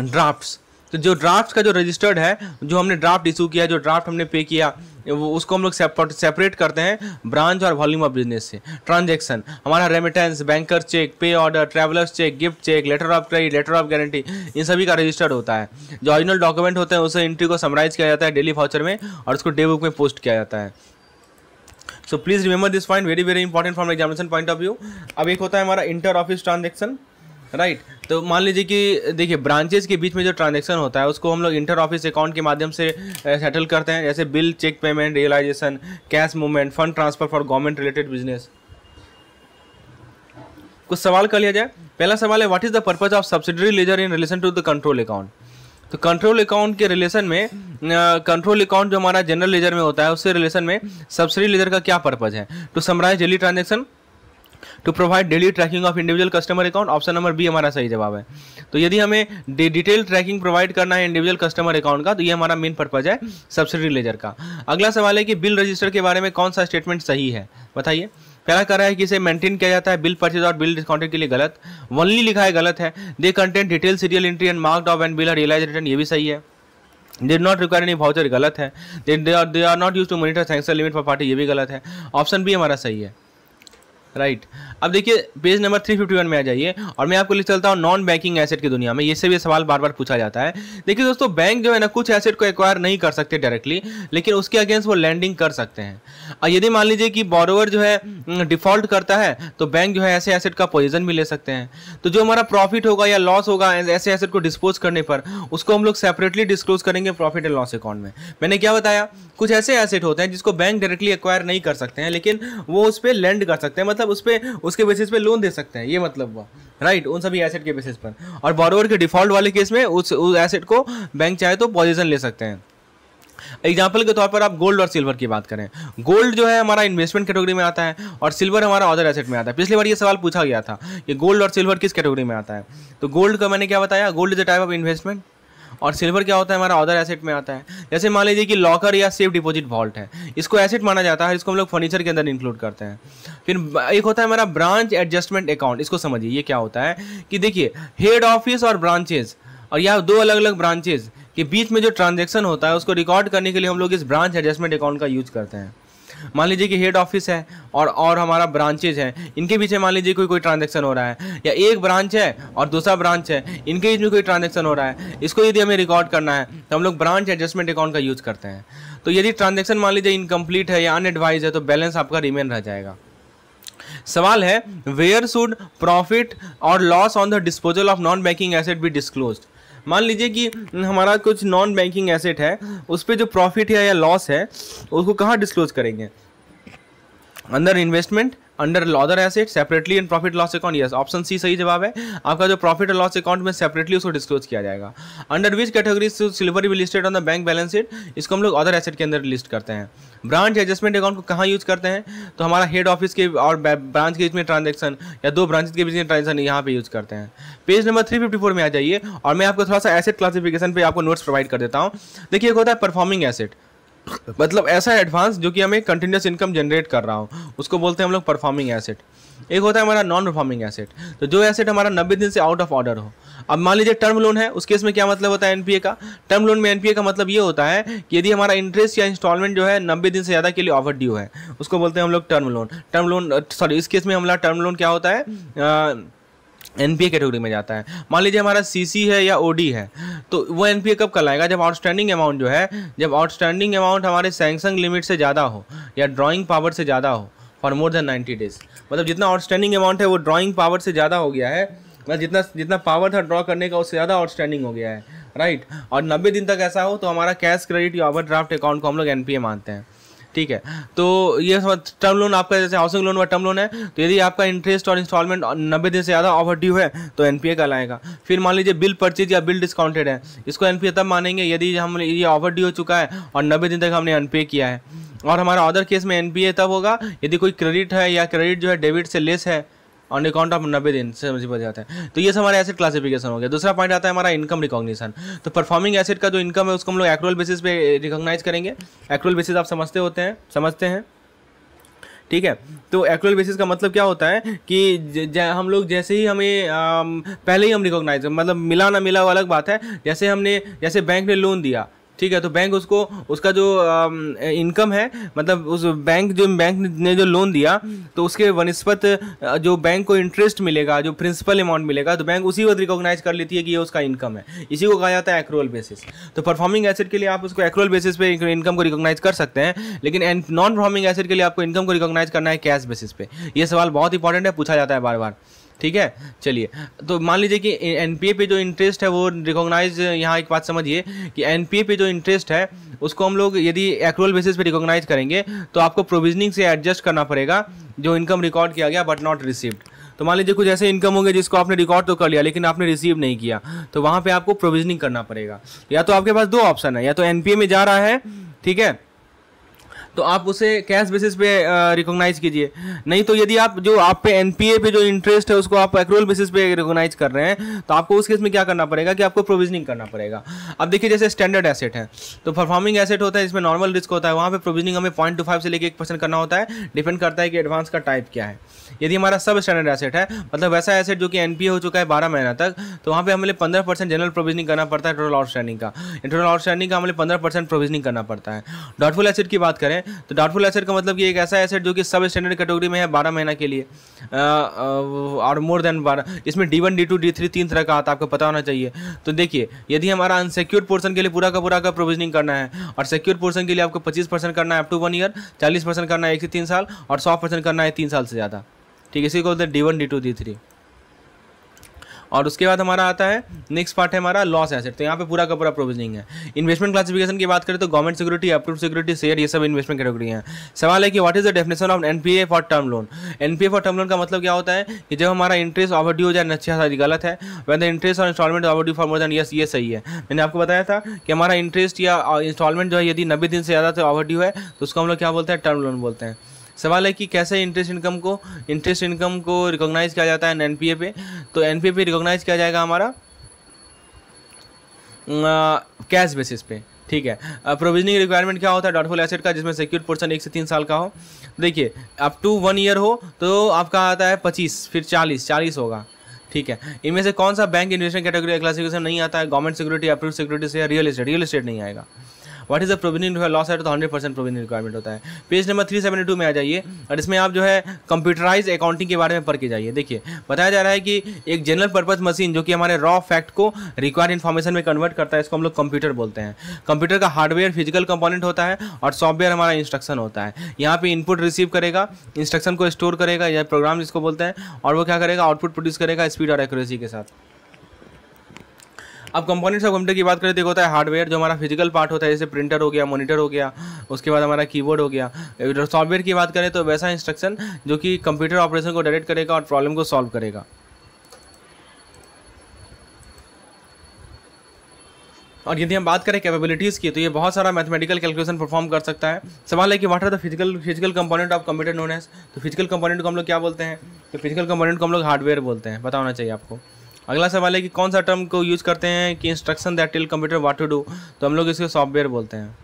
ड्राफ्ट्स तो जो ड्राफ्ट का जो रजिस्टर्ड है जो हमने ड्राफ्ट इशू किया जो ड्राफ्ट हमने पे किया वो उसको हम लोग सेपरेट करते हैं ब्रांच और वॉल्यूम ऑफ बिजनेस से ट्रांजैक्शन हमारा remittance banker cheque pay order travellers cheque gift cheque letter of credit letter of guarantee इन सभी का रजिस्टर्ड होता है जो ऑरिजिनल डॉक्यूमेंट होते हैं उसे एंट्री को समराइज किया जाता है डेली फाउचर में और उसको डे बुक में पोस्ट किया जाता है so please remember this point very very important from examination point of view अब एक होता है हमारा inter office transaction right right. तो मान लीजिए कि देखिए ब्रांचेज के बीच में जो ट्रांजेक्शन होता है उसको हम लोग इंटर ऑफिस अकाउंट के माध्यम से सेटल करते हैं जैसे bill cheque payment realisation cash movement fund transfer for government related business कुछ सवाल कर लिया जाए पहला सवाल है what is the purpose of subsidiary ledger in relation to the control account तो कंट्रोल अकाउंट के रिलेशन में कंट्रोल अकाउंट जो हमारा जनरल लेजर में होता है उससे रिलेशन में सब्सिडी लेजर का क्या पर्पज है to summarise daily transaction to provide daily tracking of individual customer account option number B हमारा सही जवाब है तो यदि हमें डिटेल ट्रैकिंग प्रोवाइड करना है इंडिविजुअल कस्टमर अकाउंट का तो ये हमारा मेन पर्पज है सब्सिडी लेजर का अगला सवाल है कि बिल रजिस्टर के बारे में कौन सा स्टेटमेंट सही है बताइए पहला कह रहा है कि इसे मेंटेन किया जाता है बिल परचेज और बिल डिस्काउंटेड के लिए गलत वनली लिखा है गलत है they content detail serial entry and marked off and bill are realise return ये भी सही है they not require any voucher गलत है they are not use to monitor thanks limit for party ये भी गलत है ऑप्शन बी हमारा सही है right अब देखिए पेज नंबर 351 में आ जाइए और मैं आपको ले चलता हूँ नॉन बैंकिंग एसेट की दुनिया में ये भी सवाल बार बार पूछा जाता है देखिए दोस्तों बैंक जो है ना कुछ एसेट को एक्वायर नहीं कर सकते डायरेक्टली लेकिन उसके अगेंस्ट वो लैंडिंग कर सकते हैं और यदि मान लीजिए कि बॉरोवर जो है डिफॉल्ट करता है तो बैंक जो है ऐसे एसेट का पोजिजन भी ले सकते हैं तो जो हमारा प्रॉफिट होगा या लॉस होगा ऐसे एसेट को डिस्पोज करने पर उसको हम लोग सेपरेटली डिस्क्लोज करेंगे प्रॉफिट एंड लॉस अकाउंट में मैंने क्या बताया कुछ ऐसे एसेट होते हैं जिसको बैंक डायरेक्टली एक्वायर नहीं कर सकते हैं लेकिन वो उस पर लैंड कर सकते हैं मतलब उस पर उसके बेसिस पे लोन दे सकते हैं ये मतलब हुआ राइट right, उन सभी एसेट के बेसिस पर और बोरोवर के डिफॉल्ट वाले केस में उस उस एसेट को बैंक चाहे तो पॉजिशन ले सकते हैं एग्जाम्पल के तौर पर आप गोल्ड और सिल्वर की बात करें गोल्ड जो है हमारा इन्वेस्टमेंट कैटेगरी में आता है और सिल्वर हमारा अदर एसेट में आता है पिछली बार ये सवाल पूछा गया था कि गोल्ड और सिल्वर किस कैटेगरी में आता है तो गोल्ड का मैंने क्या बताया gold is a type of investment और सिल्वर क्या होता है हमारा अदर एसेट में आता है जैसे मान लीजिए कि लॉकर या सेफ डिपॉजिट वॉल्ट है इसको एसेट माना जाता है इसको हम लोग फर्नीचर के अंदर इंक्लूड करते हैं फिर एक होता है हमारा ब्रांच एडजस्टमेंट अकाउंट इसको समझिए ये क्या होता है कि देखिए हेड ऑफिस और ब्रांचेज और यह दो अलग अलग ब्रांचेज के बीच में जो ट्रांजेक्शन होता है उसको रिकॉर्ड करने के लिए हम लोग इस ब्रांच एडजस्टमेंट अकाउंट का यूज करते हैं मान लीजिए कि हेड ऑफिस है और और हमारा ब्रांचेज है इनके में मान लीजिए कोई कोई ट्रांजेक्शन हो रहा है या एक ब्रांच है और दूसरा ब्रांच है इनके बीच में कोई ट्रांजेक्शन हो रहा है इसको यदि हमें रिकॉर्ड करना है तो हम लोग ब्रांच एडजस्टमेंट अकाउंट का यूज़ करते हैं तो यदि ट्रांजेक्शन मान लीजिए इनकम्प्लीट है या अनएडवाइज है तो बैलेंस आपका रिमेन रह जाएगा सवाल है वेयर शुड प्रॉफिट और loss on the disposal of non banking asset भी डिस्क्लोज्ड मान लीजिए कि हमारा कुछ नॉन बैंकिंग एसेट है उस पर जो प्रॉफिट है या लॉस है उसको कहाँ डिस्क्लोज करेंगे अंदर investment under other asset separately in profit loss account yes option C सही जवाब है आपका जो प्रॉफिट और लॉस अकाउंट में सेपरेटली उसको डिस्क्लोज किया जाएगा अंडर विच कैटेगरी सिल्वर भी listed on the bank balance sheet इसको हम लोग अदर एसेट के अंदर लिस्ट करते हैं ब्रांच एडजस्टमेंट अकाउंट को कहाँ यूज करते हैं तो हमारा हेड ऑफिस के और ब्रांच के बीच में ट्रांजेक्शन या दो ब्रांचेज के बीच में ट्रांजेक्शन यहाँ पे यूज करते हैं page number three fifty four में आ जाइए और मैं आपको थोड़ा सा एसेट क्लासिफिकेशन पे आपको नोट्स प्रोवाइड कर देता हूँ देखिए एक होता है परफॉर्मिंग एसेट मतलब ऐसा एडवांस जो कि हमें कंटिन्यूस इनकम जनरेट कर रहा हो उसको बोलते हैं हम लोग परफॉर्मिंग एसेट एक होता है हमारा नॉन परफॉर्मिंग एसेट तो जो एसेट हमारा नब्बे दिन से आउट ऑफ ऑर्डर हो अब मान लीजिए टर्म लोन है उस केस में क्या मतलब होता है एनपीए का टर्म लोन में एनपीए का मतलब ये होता है कि यदि हमारा इंटरेस्ट या इंस्टॉलमेंट जो है नब्बे दिन से ज़्यादा के लिए ऑफर ड्यू है उसको बोलते हैं हम लोग term loan term loan sorry इस केस में हमारा टर्म लोन क्या होता है आ, एन पी ए कैटेगरी में जाता है मान लीजिए हमारा सी सी है या ओ डी है तो वो एन पी ए कब कहलाएगा जब आउटस्टैंडिंग अमाउंट जो है जब आउटस्टैंडिंग अमाउंट हमारे सैमसंग लिमिट से ज़्यादा हो या ड्राइंग पावर से ज़्यादा हो for more than ninety days मतलब जितना आउटस्टैंडिंग अमाउंट है वो ड्राइंग पावर से ज़्यादा हो गया है मतलब जितना जितना पावर था ड्रॉ करने का उससे ज़्यादा आउटस्टैंडिंग हो गया है राइट और नब्बे दिन तक ऐसा हो तो हमारा कैश क्रेडिट या ओवर ड्राफ्ट अकाउंट को हम लोग एन पी ए मानते हैं ठीक है तो ये टर्म लोन आपका जैसे हाउसिंग लोन व टर्म लोन है तो यदि आपका इंटरेस्ट और इंस्टॉलमेंट नब्बे दिन से ज़्यादा ओवर ड्यू है तो एन पी कहलाएगा फिर मान लीजिए बिल परचेज या बिल डिस्काउंटेड है इसको एन तब मानेंगे यदि हम ये ओवर ड्यू हो चुका है और नब्बे दिन तक हमने एन किया है और हमारा अदर केस में एन तब होगा यदि कोई क्रेडिट है या क्रेडिट जो है डेबिट से लेस है ऑन अकाउंट ऑफ नब्बे दिन से समझ जाता है तो ये सब हमारा एसेट क्लासिफिकेशन हो गया दूसरा पॉइंट आता है हमारा इनकम रिकॉग्निशन तो परफॉर्मिंग एसेट का जो इनकम है उसको हम लोग एक्रोल बेसिस पे रिकॉग्नाइज करेंगे एक्रोल बेसिस आप समझते होते हैं समझते हैं ठीक है तो एक्चुअल बेसिस का मतलब क्या होता है कि हम लोग जैसे ही हमें आ, पहले ही हम रिकॉग्नाइज मतलब मिला ना मिला वो अलग बात है जैसे हमने जैसे बैंक ने लोन दिया ठीक है तो बैंक उसको उसका जो इनकम है मतलब उस बैंक जो बैंक ने जो लोन दिया तो उसके वनस्पत जो बैंक को इंटरेस्ट मिलेगा जो प्रिंसिपल अमाउंट मिलेगा तो बैंक उसी वक्त रिकॉग्नाइज कर लेती है कि ये उसका इनकम है इसी को कहा जाता है एक्रोअल बेसिस तो परफॉर्मिंग एसेट के लिए आप उसको एक्रोअल बेसिस पे इनकम को रिकॉग्नाइज कर सकते हैं लेकिन नॉन परफॉर्मिंग एसेट के लिए आपको इनकम को रिकॉग्नाइज करना है कैश बेसिस पे ये सवाल बहुत इंपॉर्टेंट है पूछा जाता है बार बार ठीक है चलिए तो मान लीजिए कि एन पे जो इंटरेस्ट है वो रिकॉग्नाइज यहाँ एक बात समझिए कि एन पे जो इंटरेस्ट है उसको हम लोग यदि एक्रोअल बेसिस पे रिकॉग्नाइज करेंगे तो आपको प्रोविजनिंग से एडजस्ट करना पड़ेगा जो इनकम रिकॉर्ड किया गया बट नॉट रिसीव्ड तो मान लीजिए कुछ ऐसे इनकम होंगे जिसको आपने रिकॉर्ड तो कर लिया लेकिन आपने रिसीव नहीं किया तो वहाँ पर आपको प्रोविजनिंग करना पड़ेगा या तो आपके पास दो ऑप्शन है या तो एन में जा रहा है ठीक है तो आप उसे कैश बेसिस पे रिकॉग्नाइज कीजिए नहीं तो यदि आप जो आप पे एनपीए पे जो इंटरेस्ट है उसको आप एक्रोल बेसिस पे रिकॉग्नाइज कर रहे हैं तो आपको उस केस में क्या करना पड़ेगा कि आपको प्रोविजनिंग करना पड़ेगा अब देखिए जैसे स्टैंडर्ड एसेट है तो परफॉर्मिंग एसेट होता है जिसमें नॉर्मल रिस्क होता है वहाँ पर प्रोविजनिंग हमें पॉइंट से लेकर एक करना होता है डिपेंड करता है कि एडवांस का टाइप क्या है यदि हमारा सब स्टैंडर्ड एसेट है मतलब वैसा एसेट जो कि एन हो चुका है बारह महीना तक तो वहाँ पर हमें पंद्रह परसेंट जनरल प्रोविजनिंग करना पड़ता है टोटल आउटस्टैंडिंग का टोटल आउटस्टैंडिंग का हमें पंद्रह परसेंट प्रोविजनिंग करना पड़ता है डॉटफुल एसेट की बात करें तो डाउटफुल एसेट का मतलब कि एक ऐसा एसेट जो कि सब स्टैंडर्ड कैटेगरी में है बारह महीना के लिए और मोर देन बारह इसमें D one D two D three तीन तरह का आता है आपको पता होना चाहिए तो देखिए यदि हमारा अनसिक्योर पोर्सन के लिए पूरा का पूरा का प्रोविजनिंग करना है और सिक्योर पोर्सन के लिए आपको पच्चीस परसेंट करना है अप टू वन ईयर चालीस परसेंट करना है एक से तीन साल और सौ परसेंट करना है तीन साल से ज़्यादा ठीक है इसी को बोलते हैं D one D two D three और उसके बाद हमारा आता है नेक्स्ट पार्ट है हमारा लॉस एसेट तो यहाँ पे पूरा का पूरा प्रोविजनिंग है इन्वेस्टमेंट क्लासिफिकेशन की बात करें तो government security approve security share ये सब इन्वेस्टमेंट कैटेगरी है सवाल है कि what is the definition of NPA for term loan NPA for term loan का मतलब क्या होता है कि जब हमारा इंटरेस्ट ड्यू हो जाए अच्छा सारी गलत है वैन इंटरेस्ट और instalment due for more than yes ये सही है मैंने आपको बताया था कि हमारा इंटरेस्ट या इंस्टॉलमेंट जो है यदि नब्बे दिन से ज़्यादा तो ड्यू है तो उसको हम लोग क्या बोलते हैं टर्म लोन बोलते हैं सवाल है कि कैसे इंटरेस्ट इनकम को इंटरेस्ट इनकम को रिकॉग्नाइज किया जाता है एन पे तो एन पे रिकॉग्नाइज किया जाएगा हमारा कैश बेसिस पे ठीक है प्रोविजनिंग रिक्वायरमेंट क्या होता है डॉटफुल एसेट का जिसमें सिक्योर पोर्सन एक से तीन साल का हो देखिए अप टू वन ईयर हो तो आपका आता है पच्चीस फिर चालीस चालीस होगा ठीक है इनमें से कौन सा बैंक इन्वेस्टमेंट कैटेगरी क्लासिफिकेशन नहीं आता है गवर्नमेंट सिक्योरिटी अप्रूव सिक्योरिटी से रियल इस्टेट रियल इस्टेट नहीं आएगा what is the provisioning loss है तो हंड्रेड परसेंट प्रोविनिंग रिक्वायरमेंट होता है page number three seventy two में आ जाइए और इसमें आप जो है कंप्यूटराइज अकाउंटिंग के बारे में पढ़ के जाइए देखिए बताया जा रहा है कि एक जनरल पर्पज मशीन जो कि हमारे रॉ फैक्ट को रिक्वायर्ड इन्फॉर्मेशन में कन्वर्ट करता है इसको हम लोग कंप्यूटर बोलते हैं कंप्यूटर का हार्डवेयर फिजिकल कंपोनेंट होता है और सॉफ्टवेयर हमारा इंस्ट्रक्शन होता है यहाँ पे इनपुट रिसीव करेगा इंस्ट्रक्शन को स्टोर करेगा या प्रोग्राम जिसको बोलते हैं और वो क्या करेगा आउटपुट प्रोड्यूस करेगा स्पीड और एक्यूरेसी के साथ अब कंपोनेंट्स ऑफ कंप्यूटर की बात करें देखो होता है हार्डवेयर जो हमारा फिजिकल पार्ट होता है जैसे प्रिंटर हो गया मॉनिटर हो गया उसके बाद हमारा कीबोर्ड हो गया सॉफ्टवेयर की बात करें तो वैसा इंस्ट्रक्शन जो कि कंप्यूटर ऑपरेशन को डायरेक्ट करेगा और प्रॉब्लम को सॉल्व करेगा और यदि हम बात करें कैपेबिलिटीज़ की तो ये बहुत सारा मैथमेटिकल कैलकुलेशन परफॉर्म कर सकता है सवाल है कि what are the physical physical component of computer known as तो फिजिकल कंपोनेंट को हम लोग क्या बोलते हैं तो फिजिकल कंपोनेंट को हम लोग हार्डवेयर बोलते हैं बताना चाहिए आपको अगला सवाल है कि कौन सा टर्म को यूज़ करते हैं कि instruction that tell computer what to do तो हम लोग इसको सॉफ्टवेयर बोलते हैं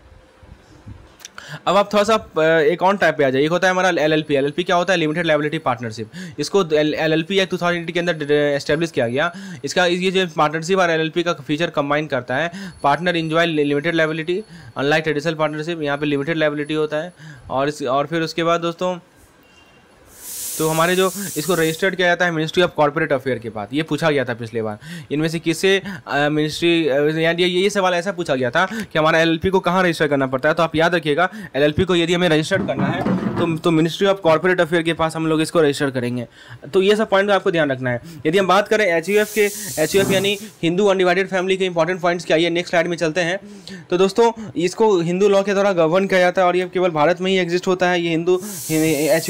अब आप थोड़ा सा एक ऑन टाइप पे आ जाइए एक होता है हमारा L L P L L P क्या होता है लिमिटेड लाइबिलिटी पार्टनरशिप इसको L L P act two thousand के अंदर एस्टेब्लिश किया गया इसका ये जो पार्टनरशिप और एल एल पी का फीचर कंबाइन करता है partner enjoy limited liability unlike traditional partnership यहाँ पर लिमिटेड लाइबिलिटी होता है और इस और फिर उसके बाद दोस्तों तो हमारे जो इसको रजिस्टर्ड किया जाता है मिनिस्ट्री ऑफ कॉर्पोरेट अफेयर के बाद ये पूछा गया था पिछले बार इनमें से किसे मिनिस्ट्री यानी ये, सवाल ऐसा पूछा गया था कि हमारा एल को कहाँ रजिस्टर करना पड़ता है तो आप याद रखिएगा एल को यदि हमें रजिस्टर्ड करना है तो तो मिनिस्ट्री ऑफ कॉर्पोरेट अफेयर के पास हम लोग इसको रजिस्टर करेंगे तो ये सब पॉइंट आपको ध्यान रखना है यदि हम बात करें एच के एच यानी हिंदू अनडिवाइडेड फैमिली के इंपॉर्टेंट पॉइंट्स क्या ये नेक्स्ट स्लाइड में चलते हैं तो दोस्तों इसको हिंदू लॉ के द्वारा गवर्न किया जाता है और ये केवल भारत में ही एग्जिस्ट होता है ये हिंदू एच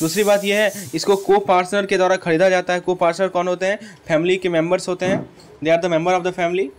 दूसरी बात यह है इसको को पार्सनर के द्वारा खरीदा जाता है को पार्सनर कौन होते हैं फैमिली के मेंबर्स होते हैं they are the member of the family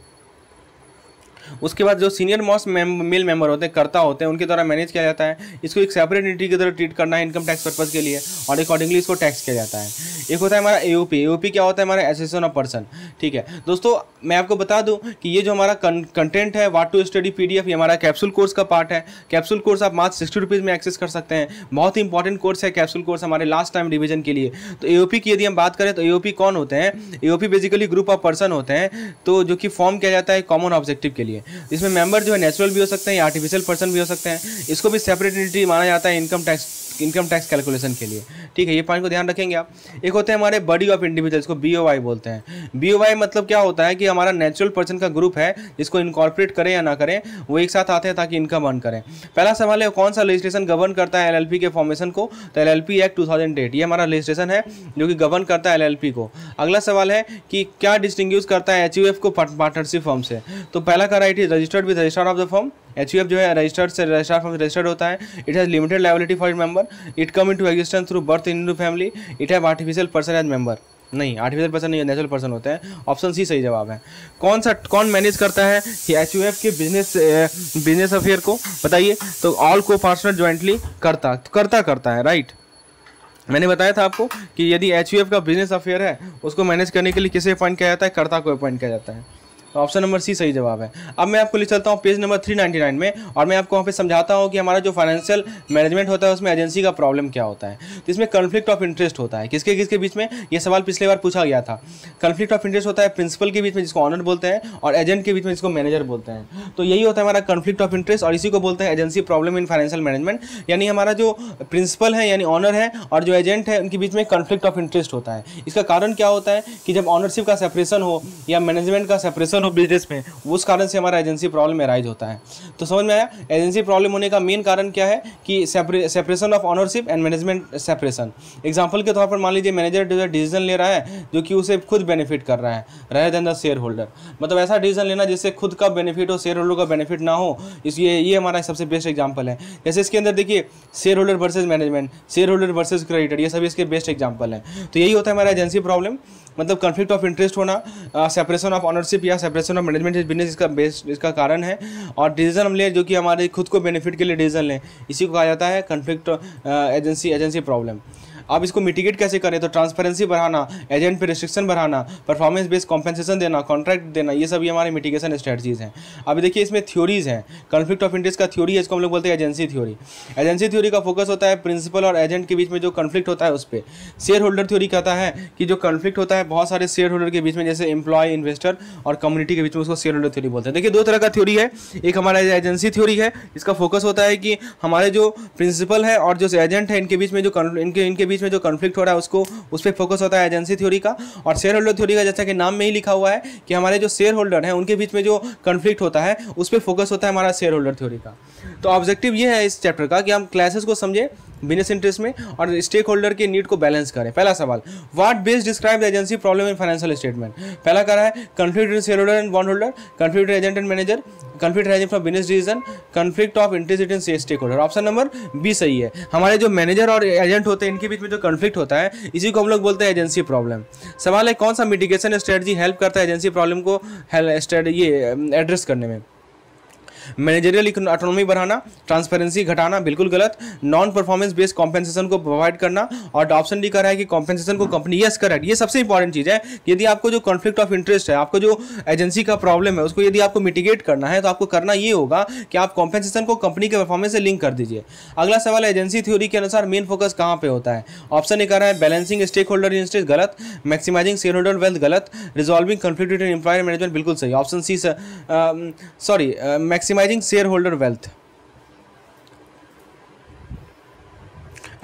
उसके बाद जो सीनियर मोस्ट मेल मेंबर होते हैं करता होते हैं उनके द्वारा मैनेज किया जाता है इसको एक सेपरेट एंटिटी की तरह ट्रीट करना है इनकम टैक्स पर्पज़ के लिए और अकॉर्डिंगली इसको टैक्स किया जाता है एक होता है हमारा ए ओ क्या होता है हमारा एसोसिएशन ऑफ पर्सन ठीक है दोस्तों मैं आपको बता दूँ कि ये जो हमारा कंटेंट है वाट टू स्टडी पी ये हमारा कैप्सूल कोर्स का पार्ट है कैप्सूल कोर्स आप मात्र सिक्सटी रुपीज़ में एक्सेस कर सकते हैं बहुत ही इंपॉर्टेंट कोर्स है कैप्सूल कोर्स हमारे लास्ट टाइम रिविजन के लिए तो ए की यदि हम बात करें तो ए कौन होते हैं A basically group of person होते हैं तो जो कि फॉर्म किया जाता है कॉमन ऑब्जेक्टिव के लिए है इसमें मेंबर जो है नेचुरल भी हो सकते हैं या आर्टिफिशियल पर्सन भी हो सकते हैं इसको भी सेपरेट एंट्री माना जाता है income tax income tax calculation के लिए ठीक है ये पॉइंट को ध्यान रखेंगे आप एक होते हैं हमारे बॉडी ऑफ इंडिविजुअल्स को बी बोलते हैं बी मतलब क्या होता है कि हमारा नेचुरल पर्सन का ग्रुप है जिसको इनकॉर्पोरेट करें या ना करें वो एक साथ आते हैं ताकि इनकम अर्न करें पहला सवाल है कौन सा रजिस्ट्रेशन गवर्न करता है एल के फॉर्मेशन को तो एल एक्ट टू ये हमारा रजिस्ट्रेशन है जो कि गवर्न करता है एल को अगला सवाल है कि क्या डिस्टिंग्यूज करता है एच को पार्टनरशिप फॉर्म से तो पहला कराइट is registered with register of the firm H U F जो है रजिस्टर्ड से रजिस्टर्ड फॉर्म रजिस्टर्ड होता है it has limited liability for it member it come into existence through birth into family it have artificial person as member नहीं artificial person नहीं natural person होते हैं option C सही जवाब है कौन सा कौन मैनेज करता है एच यू एफ के बिजनेस बिजनेस अफेयर को बताइए तो ऑल को पार्टनर ज्वाइंटली करता करता करता है राइट मैंने बताया था आपको कि यदि एच का बिजनेस अफेयर है उसको मैनेज करने के लिए किसे अपॉइंट किया जाता है कर्ता को अपॉइंट किया जाता है तो ऑप्शन नंबर सी सही जवाब है अब मैं आपको ले चलता हूँ पेज नंबर 399 में और मैं आपको वहाँ पे समझाता हूँ कि हमारा जो फाइनेंशियल मैनेजमेंट होता है उसमें एजेंसी का प्रॉब्लम क्या होता है तो इसमें कन्फ्लिक्ट ऑफ इंटरेस्ट होता है किसके किसके बीच में ये सवाल पिछले बार पूछा गया था कन्फ्लिक्ट ऑफ इंटरेस्ट होता है प्रिंसिपल के बीच में जिसको ऑनर बोलते हैं और एजेंट के बीच में जिसको मैनेजर बोलते हैं तो यही होता है हमारा कन्फ्लिक्ट ऑफ इंटरेस्ट और इसी को बोलते हैं agency problem in financial management यानी हमारा जो प्रिंसिपल है यानी ऑनर है और जो एजेंट है उनके बीच में कन्फ्लिक्ट ऑफ इंटरेस्ट होता है इसका कारण क्या होता है कि जब ऑनरशिप का सेपरेशन हो या मैनेजमेंट का सेपरेशन डिवीज़न हो बिजनेस में उस कारण से हमारा एजेंसी प्रॉब्लम अराइज होता है तो समझ में आया एजेंसी प्रॉब्लम होने का मेन कारण क्या है कि separation of ownership and management separation example के तौर पर मान लीजिए मैनेजर डिसीजन ले रहा है जो कि उसे खुद बेनिफिट कर रहा है रहे देन द शेयर होल्डर मतलब ऐसा डिसीजन लेना जिससे खुद का बेनिफिट हो शेयर होल्डर का बेनिफिट ना हो इसलिए ये हमारा सबसे बेस्ट एग्जाम्पल है जैसे इसके अंदर देखिए shareholder versus management shareholder versus creditor ये सभी इसके बेस्ट एग्जाम्पल हैं तो यही होता है हमारा एजेंसी प्रॉब्लम मतलब कन्फ्लिक्ट ऑफ इंटरेस्ट होना सेपरेशन ऑफ ऑनरशिप या सेपरेशन ऑफ मैनेजमेंट इस बिजनेस इसका बेस्ट इसका कारण है और डिसीजन हम लें जो कि हमारे खुद को बेनिफिट के लिए डिसीजन लें इसी को कहा जाता है कन्फ्लिक्ट एजेंसी एजेंसी प्रॉब्लम आप इसको मिटिगेट कैसे करें तो ट्रांसपेरेंसी बढ़ाना एजेंट पे रिस्ट्रिक्शन बढ़ाना परफॉर्मेंस बेस्ड कॉम्पेंसेशन देना कॉन्ट्रैक्ट देना ये सभी हमारे मिटिगेशन स्ट्रेटजीज़ हैं अभी देखिए इसमें थ्योरीज हैं कन्फ्लिक्ट ऑफ इंटरेस्ट का थ्योरी है इसको हम लोग बोलते हैं एजेंसी थ्योरी एजेंसी थ्योरी का फोकस होता है प्रिंसिपल और एजेंट के बीच में जो कन्फ्लिक्ट होता है उस पर शेयर होल्डर थ्योरी कहता है कि जो कन्फ्लिक्ट होता है बहुत सारे शेयर होल्डर के बीच में जैसे एम्प्लॉय इन्वेस्टर और कम्युनिटी के बीच में उसको शेयर होल्डर थ्योरी बोलते हैं देखिए दो तरह का थ्योरी है एक हमारा एजेंसी थ्योरी है इसका फोकस होता है कि हमारे जो प्रिंसिपल है और जो एजेंट है इनके बीच में जो इनके इनके बीच बीच में जो कन्फ्लिक्ट हो रहा है उसको उस पर फोकस होता है एजेंसी थ्योरी का और शेयर होल्डर थ्योरी का जैसा कि नाम में ही लिखा हुआ है कि हमारे जो शेयर होल्डर हैं उनके बीच में जो कन्फ्लिक्ट होता है उस पर फोकस होता है हमारा शेयर होल्डर थ्योरी का तो ऑब्जेक्टिव ये है इस चैप्टर का कि हम क्लासेस को समझें बिजनेस इंटरेस्ट में और स्टेक होल्डर के नीड को बैलेंस करें पहला सवाल what best describe the agency problem in financial statement पहला कह रहा है conflict share holder and bond holder conflict agent and manager conflict rising from business decision conflict of interest in stake holder option number B सही है हमारे जो manager और agent होते हैं इनके बीच में जो कन्फ्लिक्ट होता है इसी को हम लोग बोलते हैं एजेंसी प्रॉब्लम सवाल है कौन सा मिटिगेशन स्ट्रेटजी हेल्प करता है एजेंसी प्रॉब्लम को ये एड्रेस करने में मैनेजरियल इकोनॉमी बढ़ाना ट्रांसपेरेंसी घटाना बिल्कुल गलत नॉन परफॉर्मेंस बेस्ड कॉम्पेंसेशन को प्रोवाइड करना और ऑप्शन डी कर रहा है कि कॉम्पेंसेशन को कंपनी यस करेक्ट ये सबसे इंपॉर्टेंट चीज़ है यदि आपको जो कॉन्फ्लिक्ट ऑफ इंटरेस्ट है आपको जो एजेंसी का प्रॉब्लम है उसको यदि आपको मिटिगेट करना है तो आपको करना ये होगा कि आप कॉम्पेंसेशन को कंपनी के परफॉर्मेंस से लिंक कर दीजिए अगला सवाल एजेंसी थ्योरी के अनुसार मेन फोकस कहाँ पर होता है ऑप्शन ए कर रहा है बैलेंसिंग स्टेक होल्डर इंटरेस्ट गलत मैक्सिमाइजिंग शेयर होल्डर वेल्थ गलत रिजॉल्विंग कॉन्फ्लिक्ट एम्प्लॉयर मैनेजमेंट बिल्कुल सही option C sorry maxim maximizing share holder wealth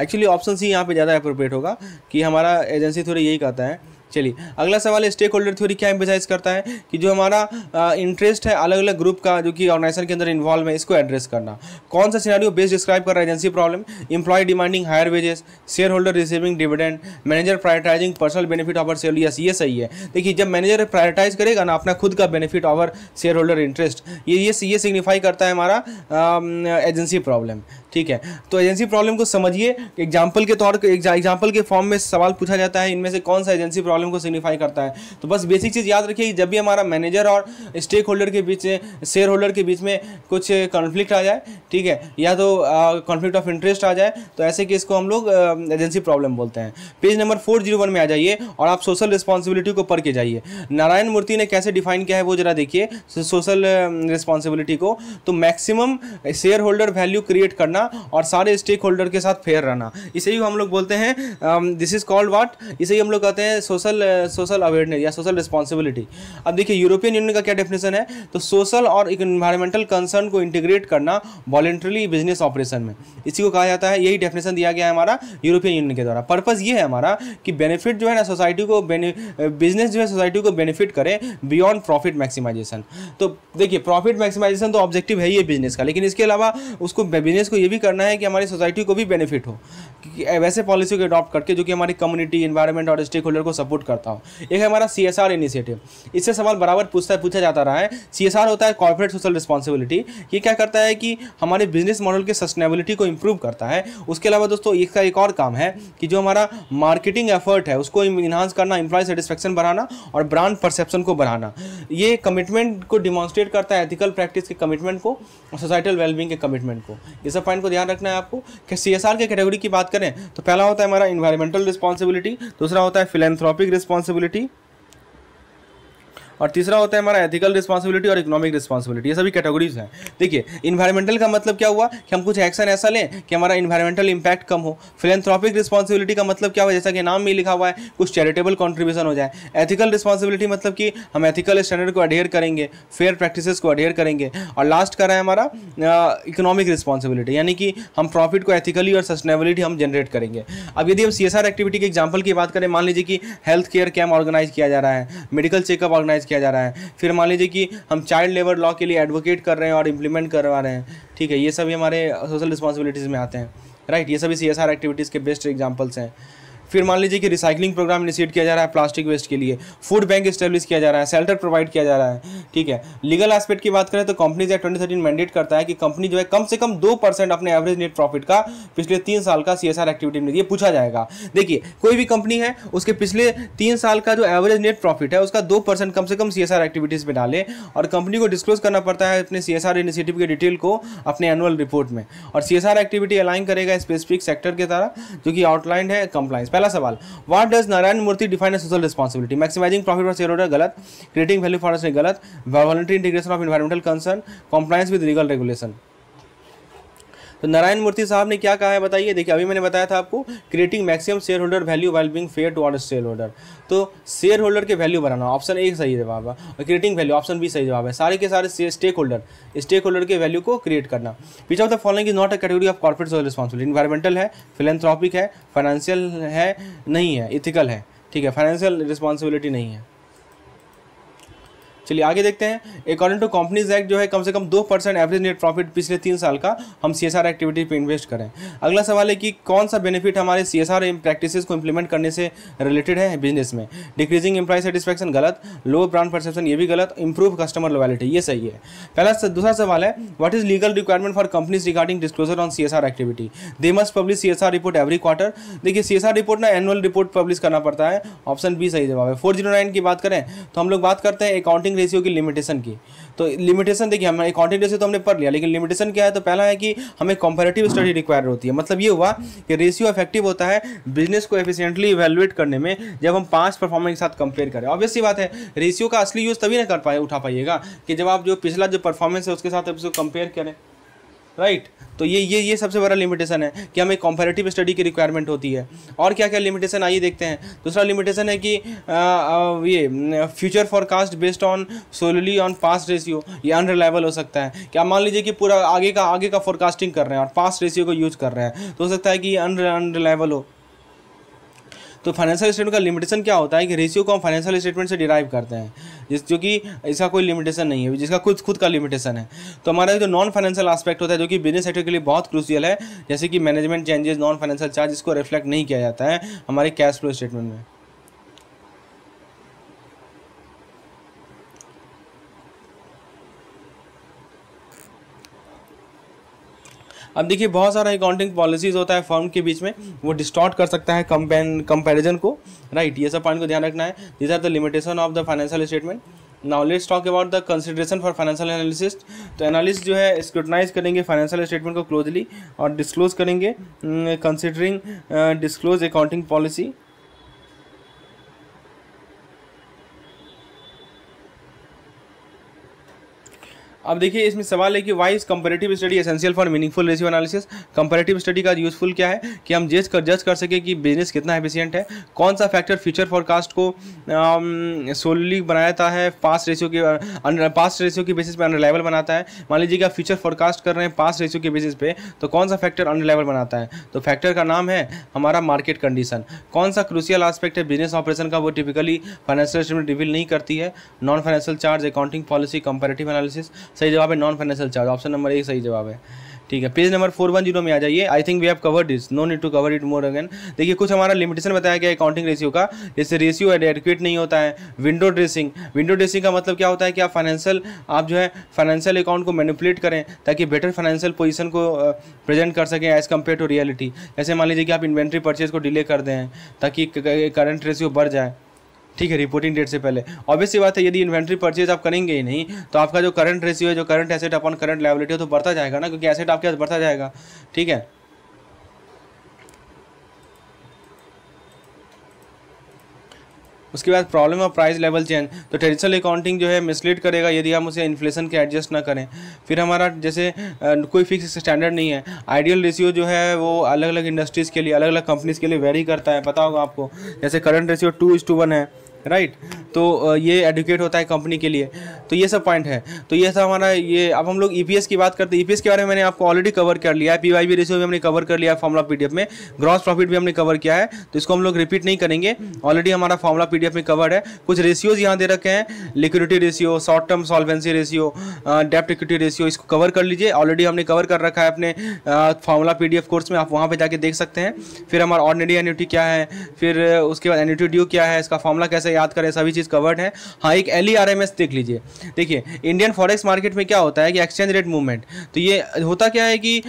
actually option C यहाँ पे ज़्यादा अप्रोप्रिएट होगा कि हमारा एजेंसी थोड़ी यही कहता है चलिए अगला सवाल है स्टेक होल्डर थ्योरी क्या एम्बिसाइज करता है कि जो हमारा इंटरेस्ट है अलग अलग ग्रुप का जो कि ऑर्गेनाइजेशन के अंदर इन्वॉल्व है इसको एड्रेस करना कौन सा सिनारियो बेस्ट डिस्क्राइब कर रहा है agency problem employ demanding higher wages share holder receiving dividend manager prioritizing personal benefit offer share yes ये सही है देखिए जब मैनेजर प्रायोरिटाइज करेगा ना अपना खुद का benefit over share holder interest ये ये ये सिग्निफाई करता है हमारा एजेंसी प्रॉब्लम ठीक है तो एजेंसी प्रॉब्लम को समझिए एग्जाम्पल के तौर एग्जाम्पल के फॉर्म में सवाल पूछा जाता है इनमें से कौन सा एजेंसी प्रॉब्लम को सिग्निफाई करता है तो बस बेसिक चीज़ याद रखिए जब भी हमारा मैनेजर और स्टेक होल्डर के बीच शेयर होल्डर के बीच में कुछ कॉन्फ्लिक्ट आ जाए ठीक है या तो कॉन्फ्लिक्ट ऑफ इंटरेस्ट आ जाए तो ऐसे केस को हम लोग एजेंसी प्रॉब्लम बोलते हैं page number four zero one में आ जाइए और आप सोशल रिस्पॉन्सिबिलिटी को पढ़ के जाइए नारायण मूर्ति ने कैसे डिफाइन किया है वो जरा देखिए सोशल रिस्पॉन्सिबिलिटी को तो maximum share holder value create करना रहना और सारे स्टेक होल्डर के साथ फेयर रहना इसे ही हम लोग बोलते हैं दिस इज़ कॉल्ड वाट इसे ही हम लोग कहते हैं सोशल सोशल अवेयरनेस या सोशल रिस्पॉन्सिबिलिटी अब देखिए यूरोपियन यूनियन का क्या डेफिनेशन है तो सोशल और इन्वायरमेंटल कंसर्न को इंटीग्रेट करना वॉलेंट्रली बिजनेस ऑपरेशन में इसी को कहा जाता है यही डेफिनेशन दिया गया है हमारा यूरोपियन यूनियन के द्वारा पर्पज़ ये है हमारा कि बेनिफिट जो है ना सोसाइटी को बिजनेस uh, जो है सोसाइटी को बेनिफिट करे बियॉन्ड प्रॉफिट मैक्सिमाइजेशन तो देखिए प्रॉफिट मैक्सिमाइजेशन तो ऑब्जेक्टिव है ही बिजनेस का लेकिन इसके अलावा उसको बिजनेस को ये भी करना है कि हमारी सोसाइटी को भी बेनिफिट हो वैसे पॉलिसी को अडॉप्ट करके जो कि हमारी कम्युनिटी इन्वायरमेंट और स्टेक होल्डर को सपोर्ट करता हो एक है हमारा सी एस आर इनिशिएटिव इससे सवाल बराबर पूछता पूछा जाता रहा है सी एस आर होता है कॉर्पोरेट सोशल रिस्पॉन्सिबिलिटी ये क्या करता है कि हमारे बिजनेस मॉडल के सस्टेनेबिलिटी को इम्प्रूव करता है उसके अलावा दोस्तों इसका एक और काम है कि जो हमारा मार्केटिंग एफर्ट है उसको इन्हांस करना इम्प्लॉय सेटिस्फेक्शन बढ़ाना और ब्रांड परसेप्शन को बढ़ाना ये कमिटमेंट को डिमॉन्स्ट्रेट करता है एथिकल प्रैक्टिस के कमिटमेंट को सोसाइटल वेलबींग के कमिटमेंट को ये सब पॉइंट को ध्यान रखना है आपको कि सी एस आर के कैटेगरी की बात करें तो पहला होता है हमारा इन्वायरमेंटल रिस्पॉन्सिबिलिटी दूसरा होता है फिलेंथ्रॉपिक रिस्पॉन्सिबिलिटी और तीसरा होता है हमारा एथिकल रिस्पॉन्सिबिलिटी और इकोनॉमिक रिस्पॉन्सिबिलिटी ये सभी कैटेगरीज हैं देखिए इन्वायरमेंटल का मतलब क्या हुआ कि हम कुछ एक्शन ऐसा लें कि हमारा इन्वायरमेंटल इंपैक्ट कम हो फिलेंथ्रॉपिक रिस्पॉन्सिबिलिटी का मतलब क्या हुआ जैसा कि नाम में लिखा हुआ है कुछ चैरिटेबल कॉन्ट्रीब्यूशन हो जाए एथिकल रिस्पॉन्सिबिलिटी मतलब कि हम एथिकल स्टैंडर्ड को अडेयर करेंगे फेयर प्रैक्टिस को अडेयर करेंगे और लास्ट कर रहा है हमारा इकोनॉमिक रिस्पॉन्सिबिलिटी यानी कि हम प्रॉफिट को एथिकली और सस्टेनेबिलिटी हम जनरेट करेंगे अब यदि हम सी एक्टिविटी के एग्जाम्पल की बात करें मान लीजिए कि हेल्थ केयर कैम्प ऑर्गेनाइज किया जा रहा है मेडिकल चेकअप ऑर्गेनाइज किया जा रहा है फिर मान लीजिए कि हम चाइल्ड लेबर लॉ के लिए एडवोकेट कर रहे हैं और इम्प्लीमेंट करवा रहे हैं ठीक है ये सभी हमारे सोशल रिस्पॉन्सिबिलिटीज़ में आते हैं राइट ये सभी सी एक्टिविटीज़ के बेस्ट एग्जाम्पल्स हैं फिर मान लीजिए कि रिसाइकलिंग प्रोग्राम इनिशिएट किया जा रहा है प्लास्टिक वेस्ट के लिए फूड बैंक स्टेब्लिश किया जा रहा है सेल्टर प्रोवाइड किया जा रहा है ठीक है लीगल एस्पेक्ट की बात करें तो कंपनीज एक्ट ट्वेंटी मैंडेट करता है कि कंपनी जो है कम से कम दो परसेंट अपने एवरेज नेट प्रॉफिट का पिछले तीन साल का सी एक्टिविटी में ये पूछा जाएगा देखिए कोई भी कंपनी है उसके पिछले तीन साल का जो एवरेज नेट प्रॉफिट है उसका दो परसेंट कम से कम सी एक्टिविटीज़ में डाले और कंपनी को डिस्क्लोज करना पड़ता है अपने सी इनिशिएटिव के डिटेल को अपने एनुअल रिपोर्ट में और सी एक्टिविटी अलाइन करेगा स्पेसिफिक सेक्टर के द्वारा जो कि आउटलाइन है कंप्लाइंस पहला सवाल what does Narayana Murthy define a social responsibility maximizing profit for share holder गलत क्रिएटिंग वैल्यू फॉर गलत voluntary integration of environmental concern compliance with legal regulation तो नारायण मूर्ति साहब ने क्या कहा है बताइए देखिए अभी मैंने बताया था आपको creating maximum share holder value while being fair to order share holder तो शेयर होल्डर के वैल्यू बनाना ऑप्शन ए सही जवाब है और क्रिएटिंग वैल्यू ऑप्शन बी सही जवाब है सारे के सारे स्टेक होल्डर स्टेक होल्डर के वैल्यू को क्रिएट करना पीछे of the following is not a category of corporate social responsibility environmental है फिलेंथ्रॉपिक है फाइनेंशियल है नहीं है इथिकल है ठीक है फाइनेंशियल रिस्पॉन्सिबिलिटी नहीं है चलिए आगे देखते हैं अकॉर्डिंग टू कंपनीज एक्ट जो है कम से कम दो परसेंट एवरेज नेट प्रॉफिट पिछले तीन साल का हम सी एक्टिविटी पे इन्वेस्ट करें अगला सवाल है कि कौन सा बेनिफिट हमारे सी एस प्रैक्टिस को इंप्लीमेंट करने से रिलेटेड है बिजनेस में डिक्रीजिंग एम्प्लाई सेटिस्फेक्शन गलत लो ब्रांड परसेप्शन ये भी गलत इंप्रूव कस्टमर लॉयलिटी ये सही है पहला दूसरा सवाल है what is legal requirement for companies regarding disclosure on C activity they must publish C report every quarter देखिए सी रिपोर्ट ना एनुअल रिपोर्ट पब्लिश करना पड़ता है ऑप्शन बी सही जवाब है फोर की बात करें तो हम लोग बात करते हैं अकाउंटिंग अकाउंटिंग रेशियो की लिमिटेशन की तो लिमिटेशन देखिए हमें अकाउंटिंग रेशियो तो हमने पढ़ लिया लेकिन लिमिटेशन क्या है तो पहला है कि हमें कॉम्पेरेटिव स्टडी रिक्वायर होती है मतलब ये हुआ कि रेशियो इफेक्टिव होता है बिजनेस को एफिशियंटली इवेलुएट करने में जब हम पांच परफॉर्मेंस के साथ कंपेयर करें ऑब्वियसली बात है रेशियो का असली यूज़ तभी ना कर पाए उठा पाइएगा कि जब आप जो पिछला जो परफॉर्मेंस है उसके साथ कंपेयर करें राइट तो ये ये ये सबसे बड़ा लिमिटेशन है कि हमें कॉम्पेरेटिव स्टडी की रिक्वायरमेंट होती है और क्या क्या लिमिटेशन आइए देखते हैं दूसरा लिमिटेशन है कि आ, आ, ये future forecast based on solely on past ratio ये अनरिलायबल हो सकता है क्या मान लीजिए कि पूरा आगे का आगे का फोरकास्टिंग कर रहे हैं और पास रेशियो को यूज कर रहे हैं तो हो सकता है कि अनरिलायबल हो तो फाइनेंशियल स्टेटमेंट का लिमिटेशन क्या होता है कि रेशियो को हम फाइनेंशियल स्टेटमेंट से डिराइव करते हैं जिस जो कि इसका कोई लिमिटेशन नहीं है जिसका खुद खुद का लिमिटेशन है तो हमारा जो नॉन फाइनेंशियल आस्पेक्ट होता है जो कि बिजनेस सेक्टर के लिए बहुत क्रूशियल है जैसे कि management changes non financial charge इसको रिफ्लेक्ट नहीं किया जाता है हमारे कैश फ्लो स्टेटमेंट में अब देखिए बहुत सारा अकाउंटिंग पॉलिसीज होता है फॉर्म के बीच में वो डिस्टॉर्ट कर सकता है कंपेरिजन को राइट ये सब पॉइंट को ध्यान रखना है this are the limitation of the financial statement now let's talk about the consideration for financial analyst तो एनालिस जो है स्क्रूटनाइज करेंगे फाइनेंशियल स्टेटमेंट को क्लोजली और डिस्क्लोज करेंगे कंसिडरिंग डिस्क्लोज अकाउंटिंग पॉलिसी अब देखिए इसमें सवाल है कि why is comparative study essential for meaningful ratio analysis comparative study का यूजफुल क्या है कि हम जज कर जज कर सके कि बिजनेस कितना एफिशिएंट है कौन सा फैक्टर फ्यूचर फॉरकास्ट को सोलली um, बनाता है पास रेशियो के पास रेशियो के बेसिस पे लेवल बनाता है मान लीजिए कि आप फ्यूचर फॉरकास्ट कर रहे हैं पास रेशियो के बेसिस पे तो कौन सा फैक्टर लेवल बनाता है तो फैक्टर का नाम है हमारा मार्केट कंडीशन कौन सा क्रूसियल आस्पेक्ट है बिजनेस ऑपरेशन का वो टिपिकली फाइनेंशियल स्टेटमेंट रिवील नहीं करती है non financial charge accounting policy comparative analysis सही जवाब है non financial charge option number एक सही जवाब है ठीक है page number four one zero में आ जाइए I think we have covered this no need to cover it more again देखिए कुछ हमारा लिमिटेशन बताया गया अकाउंटिंग रेशियो का जैसे रेशियो एडक्वेट नहीं होता है विंडो ड्रेसिंग विंडो ड्रेसिंग का मतलब क्या होता है कि आप फाइनेंशियल आप जो है फाइनेंशियल अकाउंट को मैनिपुलेट करें ताकि बेटर फाइनेंशियल पोजिशन को प्रेजेंट कर सकें एज कम्पेयर टू रियलिटी जैसे मान लीजिए कि आप इन्वेंट्री परचेज को डिले कर दें ताकि करंट रेशियो बढ़ जाए ठीक है रिपोर्टिंग डेट से पहले ऑब्वियसली बात है यदि इन्वेंट्री परचेज आप करेंगे ही नहीं तो आपका जो करंट रेशियो है जो current asset upon current liability है तो बढ़ता जाएगा ना क्योंकि एसेट आपके पास बढ़ता जाएगा ठीक है उसके बाद problem of price level change तो ट्रेडिशनल अकाउंटिंग जो है मिसलीड करेगा यदि हम उसे इन्फ्लेशन के एडजस्ट ना करें फिर हमारा जैसे कोई फिक्स स्टैंडर्ड नहीं है आइडियल रेशियो जो है वो अलग अलग इंडस्ट्रीज़ के लिए अलग अलग कंपनीज़ के लिए वेरी करता है पता होगा आपको जैसे current ratio two is two one है राइट तो ये एडुकेट होता है कंपनी के लिए तो ये सब पॉइंट है तो ये सब हमारा ये अब हम लोग ई e की बात करते हैं ई e के बारे में मैंने आपको ऑलरेडी कवर कर लिया है पी वाई रेशियो भी हमने कवर कर लिया है फॉर्मला पी में ग्रॉस प्रॉफिट भी हमने कवर किया है तो इसको हम लोग रिपीट नहीं करेंगे ऑलरेडी हमारा फॉर्मला पी में कवर है कुछ रेशियोज यहाँ दे रखे हैं liquidity ratio short term solvency ratio डेप्ट इक्विटी रेशियो इसको कवर कर लीजिए ऑलरेडी हमने कवर कर रखा है अपने फॉर्मूला पी कोर्स में आप वहाँ पर जाके देख सकते हैं फिर हमारा ऑर्डनरी एन्यूटी क्या है फिर उसके बाद एन्यूटी ड्यू क्या है इसका फॉर्मूला कैसे कैसे याद करें सभी चीज़ कवर्ड है हाँ एक एल e देख लीजिए देखिए इंडियन फॉरेक्स मार्केट में क्या होता है कि एक्सचेंज रेट मूवमेंट तो ये होता क्या है कि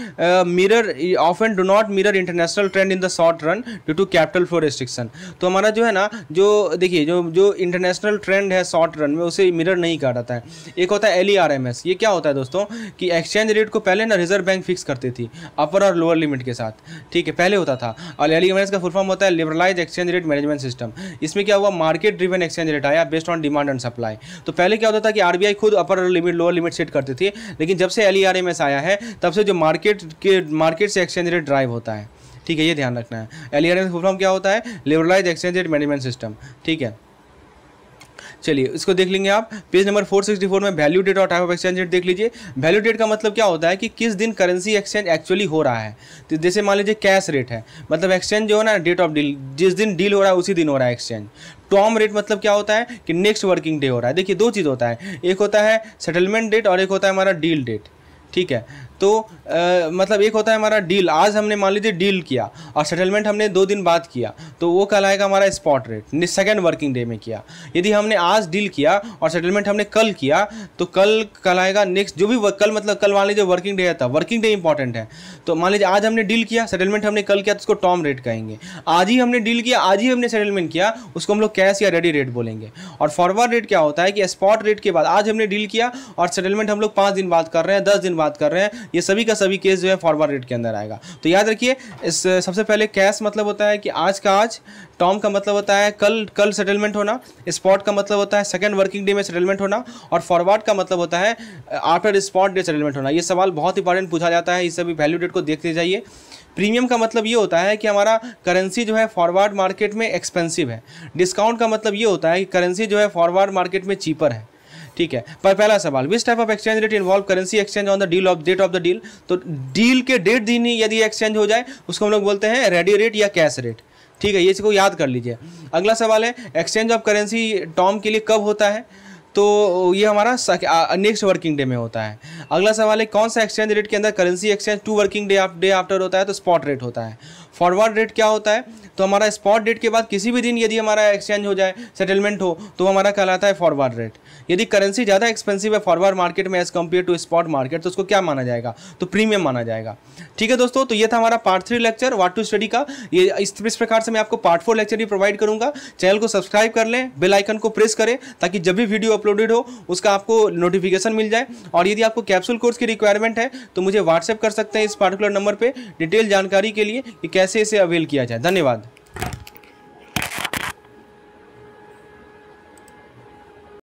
mirror of and do not mirror international trend in the short run due to capital flow restriction तो हमारा जो है ना जो देखिए जो जो इंटरनेशनल ट्रेंड है शॉर्ट रन में उसे मिरर नहीं कर है एक होता है एल e ये क्या होता है दोस्तों कि एक्सचेंज रेट को पहले ना रिजर्व बैंक फिक्स करती थी अपर और लोअर लिमिट के साथ ठीक है पहले होता था और एल e का फुल फॉर्म होता है liberalize exchange rate management system इसमें क्या हुआ market market driven exchange rate आया based on demand and supply तो पहले क्या होता था कि आरबीआई खुद upper limit lower limit set करती थी लेकिन जब से एल e आया है तब से जो मार्केट के मार्केट से एक्सचेंज रेट ड्राइव होता है ठीक है ये ध्यान रखना है एल फुल e क्या होता है liberalize exchange rate management system ठीक है चलिए इसको देख लेंगे आप पेज नंबर 464 में वैल्यू डेट और टाइप ऑफ एक्सचेंज रेट देख लीजिए वैल्यू डेट का मतलब क्या होता है कि किस दिन करेंसी एक्सचेंज एक्चुअली हो रहा है तो जैसे मान लीजिए कैश रेट है मतलब एक्सचेंज जो है ना डेट ऑफ डील जिस दिन डील हो रहा है उसी दिन हो रहा है एक्सचेंज टॉम रेट मतलब क्या होता है कि नेक्स्ट वर्किंग डे हो रहा है देखिए दो चीज़ होता है एक होता है सेटलमेंट डेट और एक होता है हमारा डील डेट ठीक है तो आ, मतलब एक होता है हमारा डील आज हमने मान लीजिए डील किया और सेटलमेंट हमने दो दिन बाद किया तो वो कहलाएगा हमारा spot rate second working day में किया यदि हमने आज डील किया और सेटलमेंट हमने कल किया तो कल कहलाएगा नेक्स्ट जो भी कल मतलब कल मान लीजिए वर्किंग डे था वर्किंग डे इंपॉर्टेंट है तो मान लीजिए आज हमने डील किया सेटलमेंट हमने कल किया तो उसको टॉम रेट कहेंगे आज ही हमने डील किया आज ही हमने सेटलमेंट किया उसको हम लोग कैश या रेडी रेट बोलेंगे और फॉरवर्ड रेट क्या होता है कि स्पॉट रेट के बाद आज हमने डील किया और सेटलमेंट हम लोग पाँच दिन बाद कर रहे हैं दस दिन बाद कर रहे हैं ये सभी का सभी केस जो है फॉरवर्ड रेट के अंदर आएगा तो याद रखिए इस सबसे पहले कैश मतलब होता है कि आज का आज टॉम का मतलब होता है कल कल सेटलमेंट होना स्पॉट का मतलब होता है सेकेंड वर्किंग डे में सेटलमेंट होना और फॉरवर्ड का मतलब होता है आफ्टर स्पॉट डे सेटलमेंट होना ये सवाल बहुत इंपॉर्टेंट पूछा जाता है इस सभी वैल्यू डेट को देखते जाइए प्रीमियम का मतलब ये होता है कि हमारा करेंसी जो है फॉरवर्ड मार्केट में एक्सपेंसिव है डिस्काउंट का मतलब ये होता है कि करेंसी जो है फॉरवर्ड मार्केट में चीपर है ठीक है पर पहला सवाल which type of exchange rate involve currency exchange on the deal of date of the deal तो डील के डेट दिन यदि एक्सचेंज हो जाए उसको हम लोग बोलते हैं रेडियो रेट या कैश रेट ठीक है ये इसको याद कर लीजिए अगला सवाल है एक्सचेंज ऑफ करेंसी टॉम के लिए कब होता है तो ये हमारा नेक्स्ट वर्किंग डे में होता है अगला सवाल है कौन सा एक्सचेंज रेट के अंदर currency exchange two working day day after होता है तो स्पॉट रेट होता है फॉरवर्ड रेट क्या होता है तो हमारा स्पॉट डेट के बाद किसी भी दिन यदि हमारा एक्सचेंज हो जाए सेटलमेंट हो तो हमारा कहलाता है फॉरवर्ड रेट यदि करेंसी ज़्यादा एक्सपेंसिव है फॉरवर्ड मार्केट में as compare to spot market तो उसको क्या माना जाएगा तो प्रीमियम माना जाएगा ठीक है दोस्तों तो ये था हमारा part three lecture what to study का ये इस प्रकार से मैं आपको पार्ट फोर लेक्चर भी प्रोवाइड करूँगा चैनल को सब्सक्राइब कर लें बेल आइकन को प्रेस करें ताकि जब भी वीडियो अपलोडेड हो उसका आपको नोटिफिकेशन मिल जाए और यदि आपको कैप्सूल कोर्स की रिक्वायरमेंट है तो मुझे व्हाट्सएप कर सकते हैं इस पार्टिकुलर नंबर पर डिटेल जानकारी के लिए कि कैसे इसे अवेल किया जाए धन्यवाद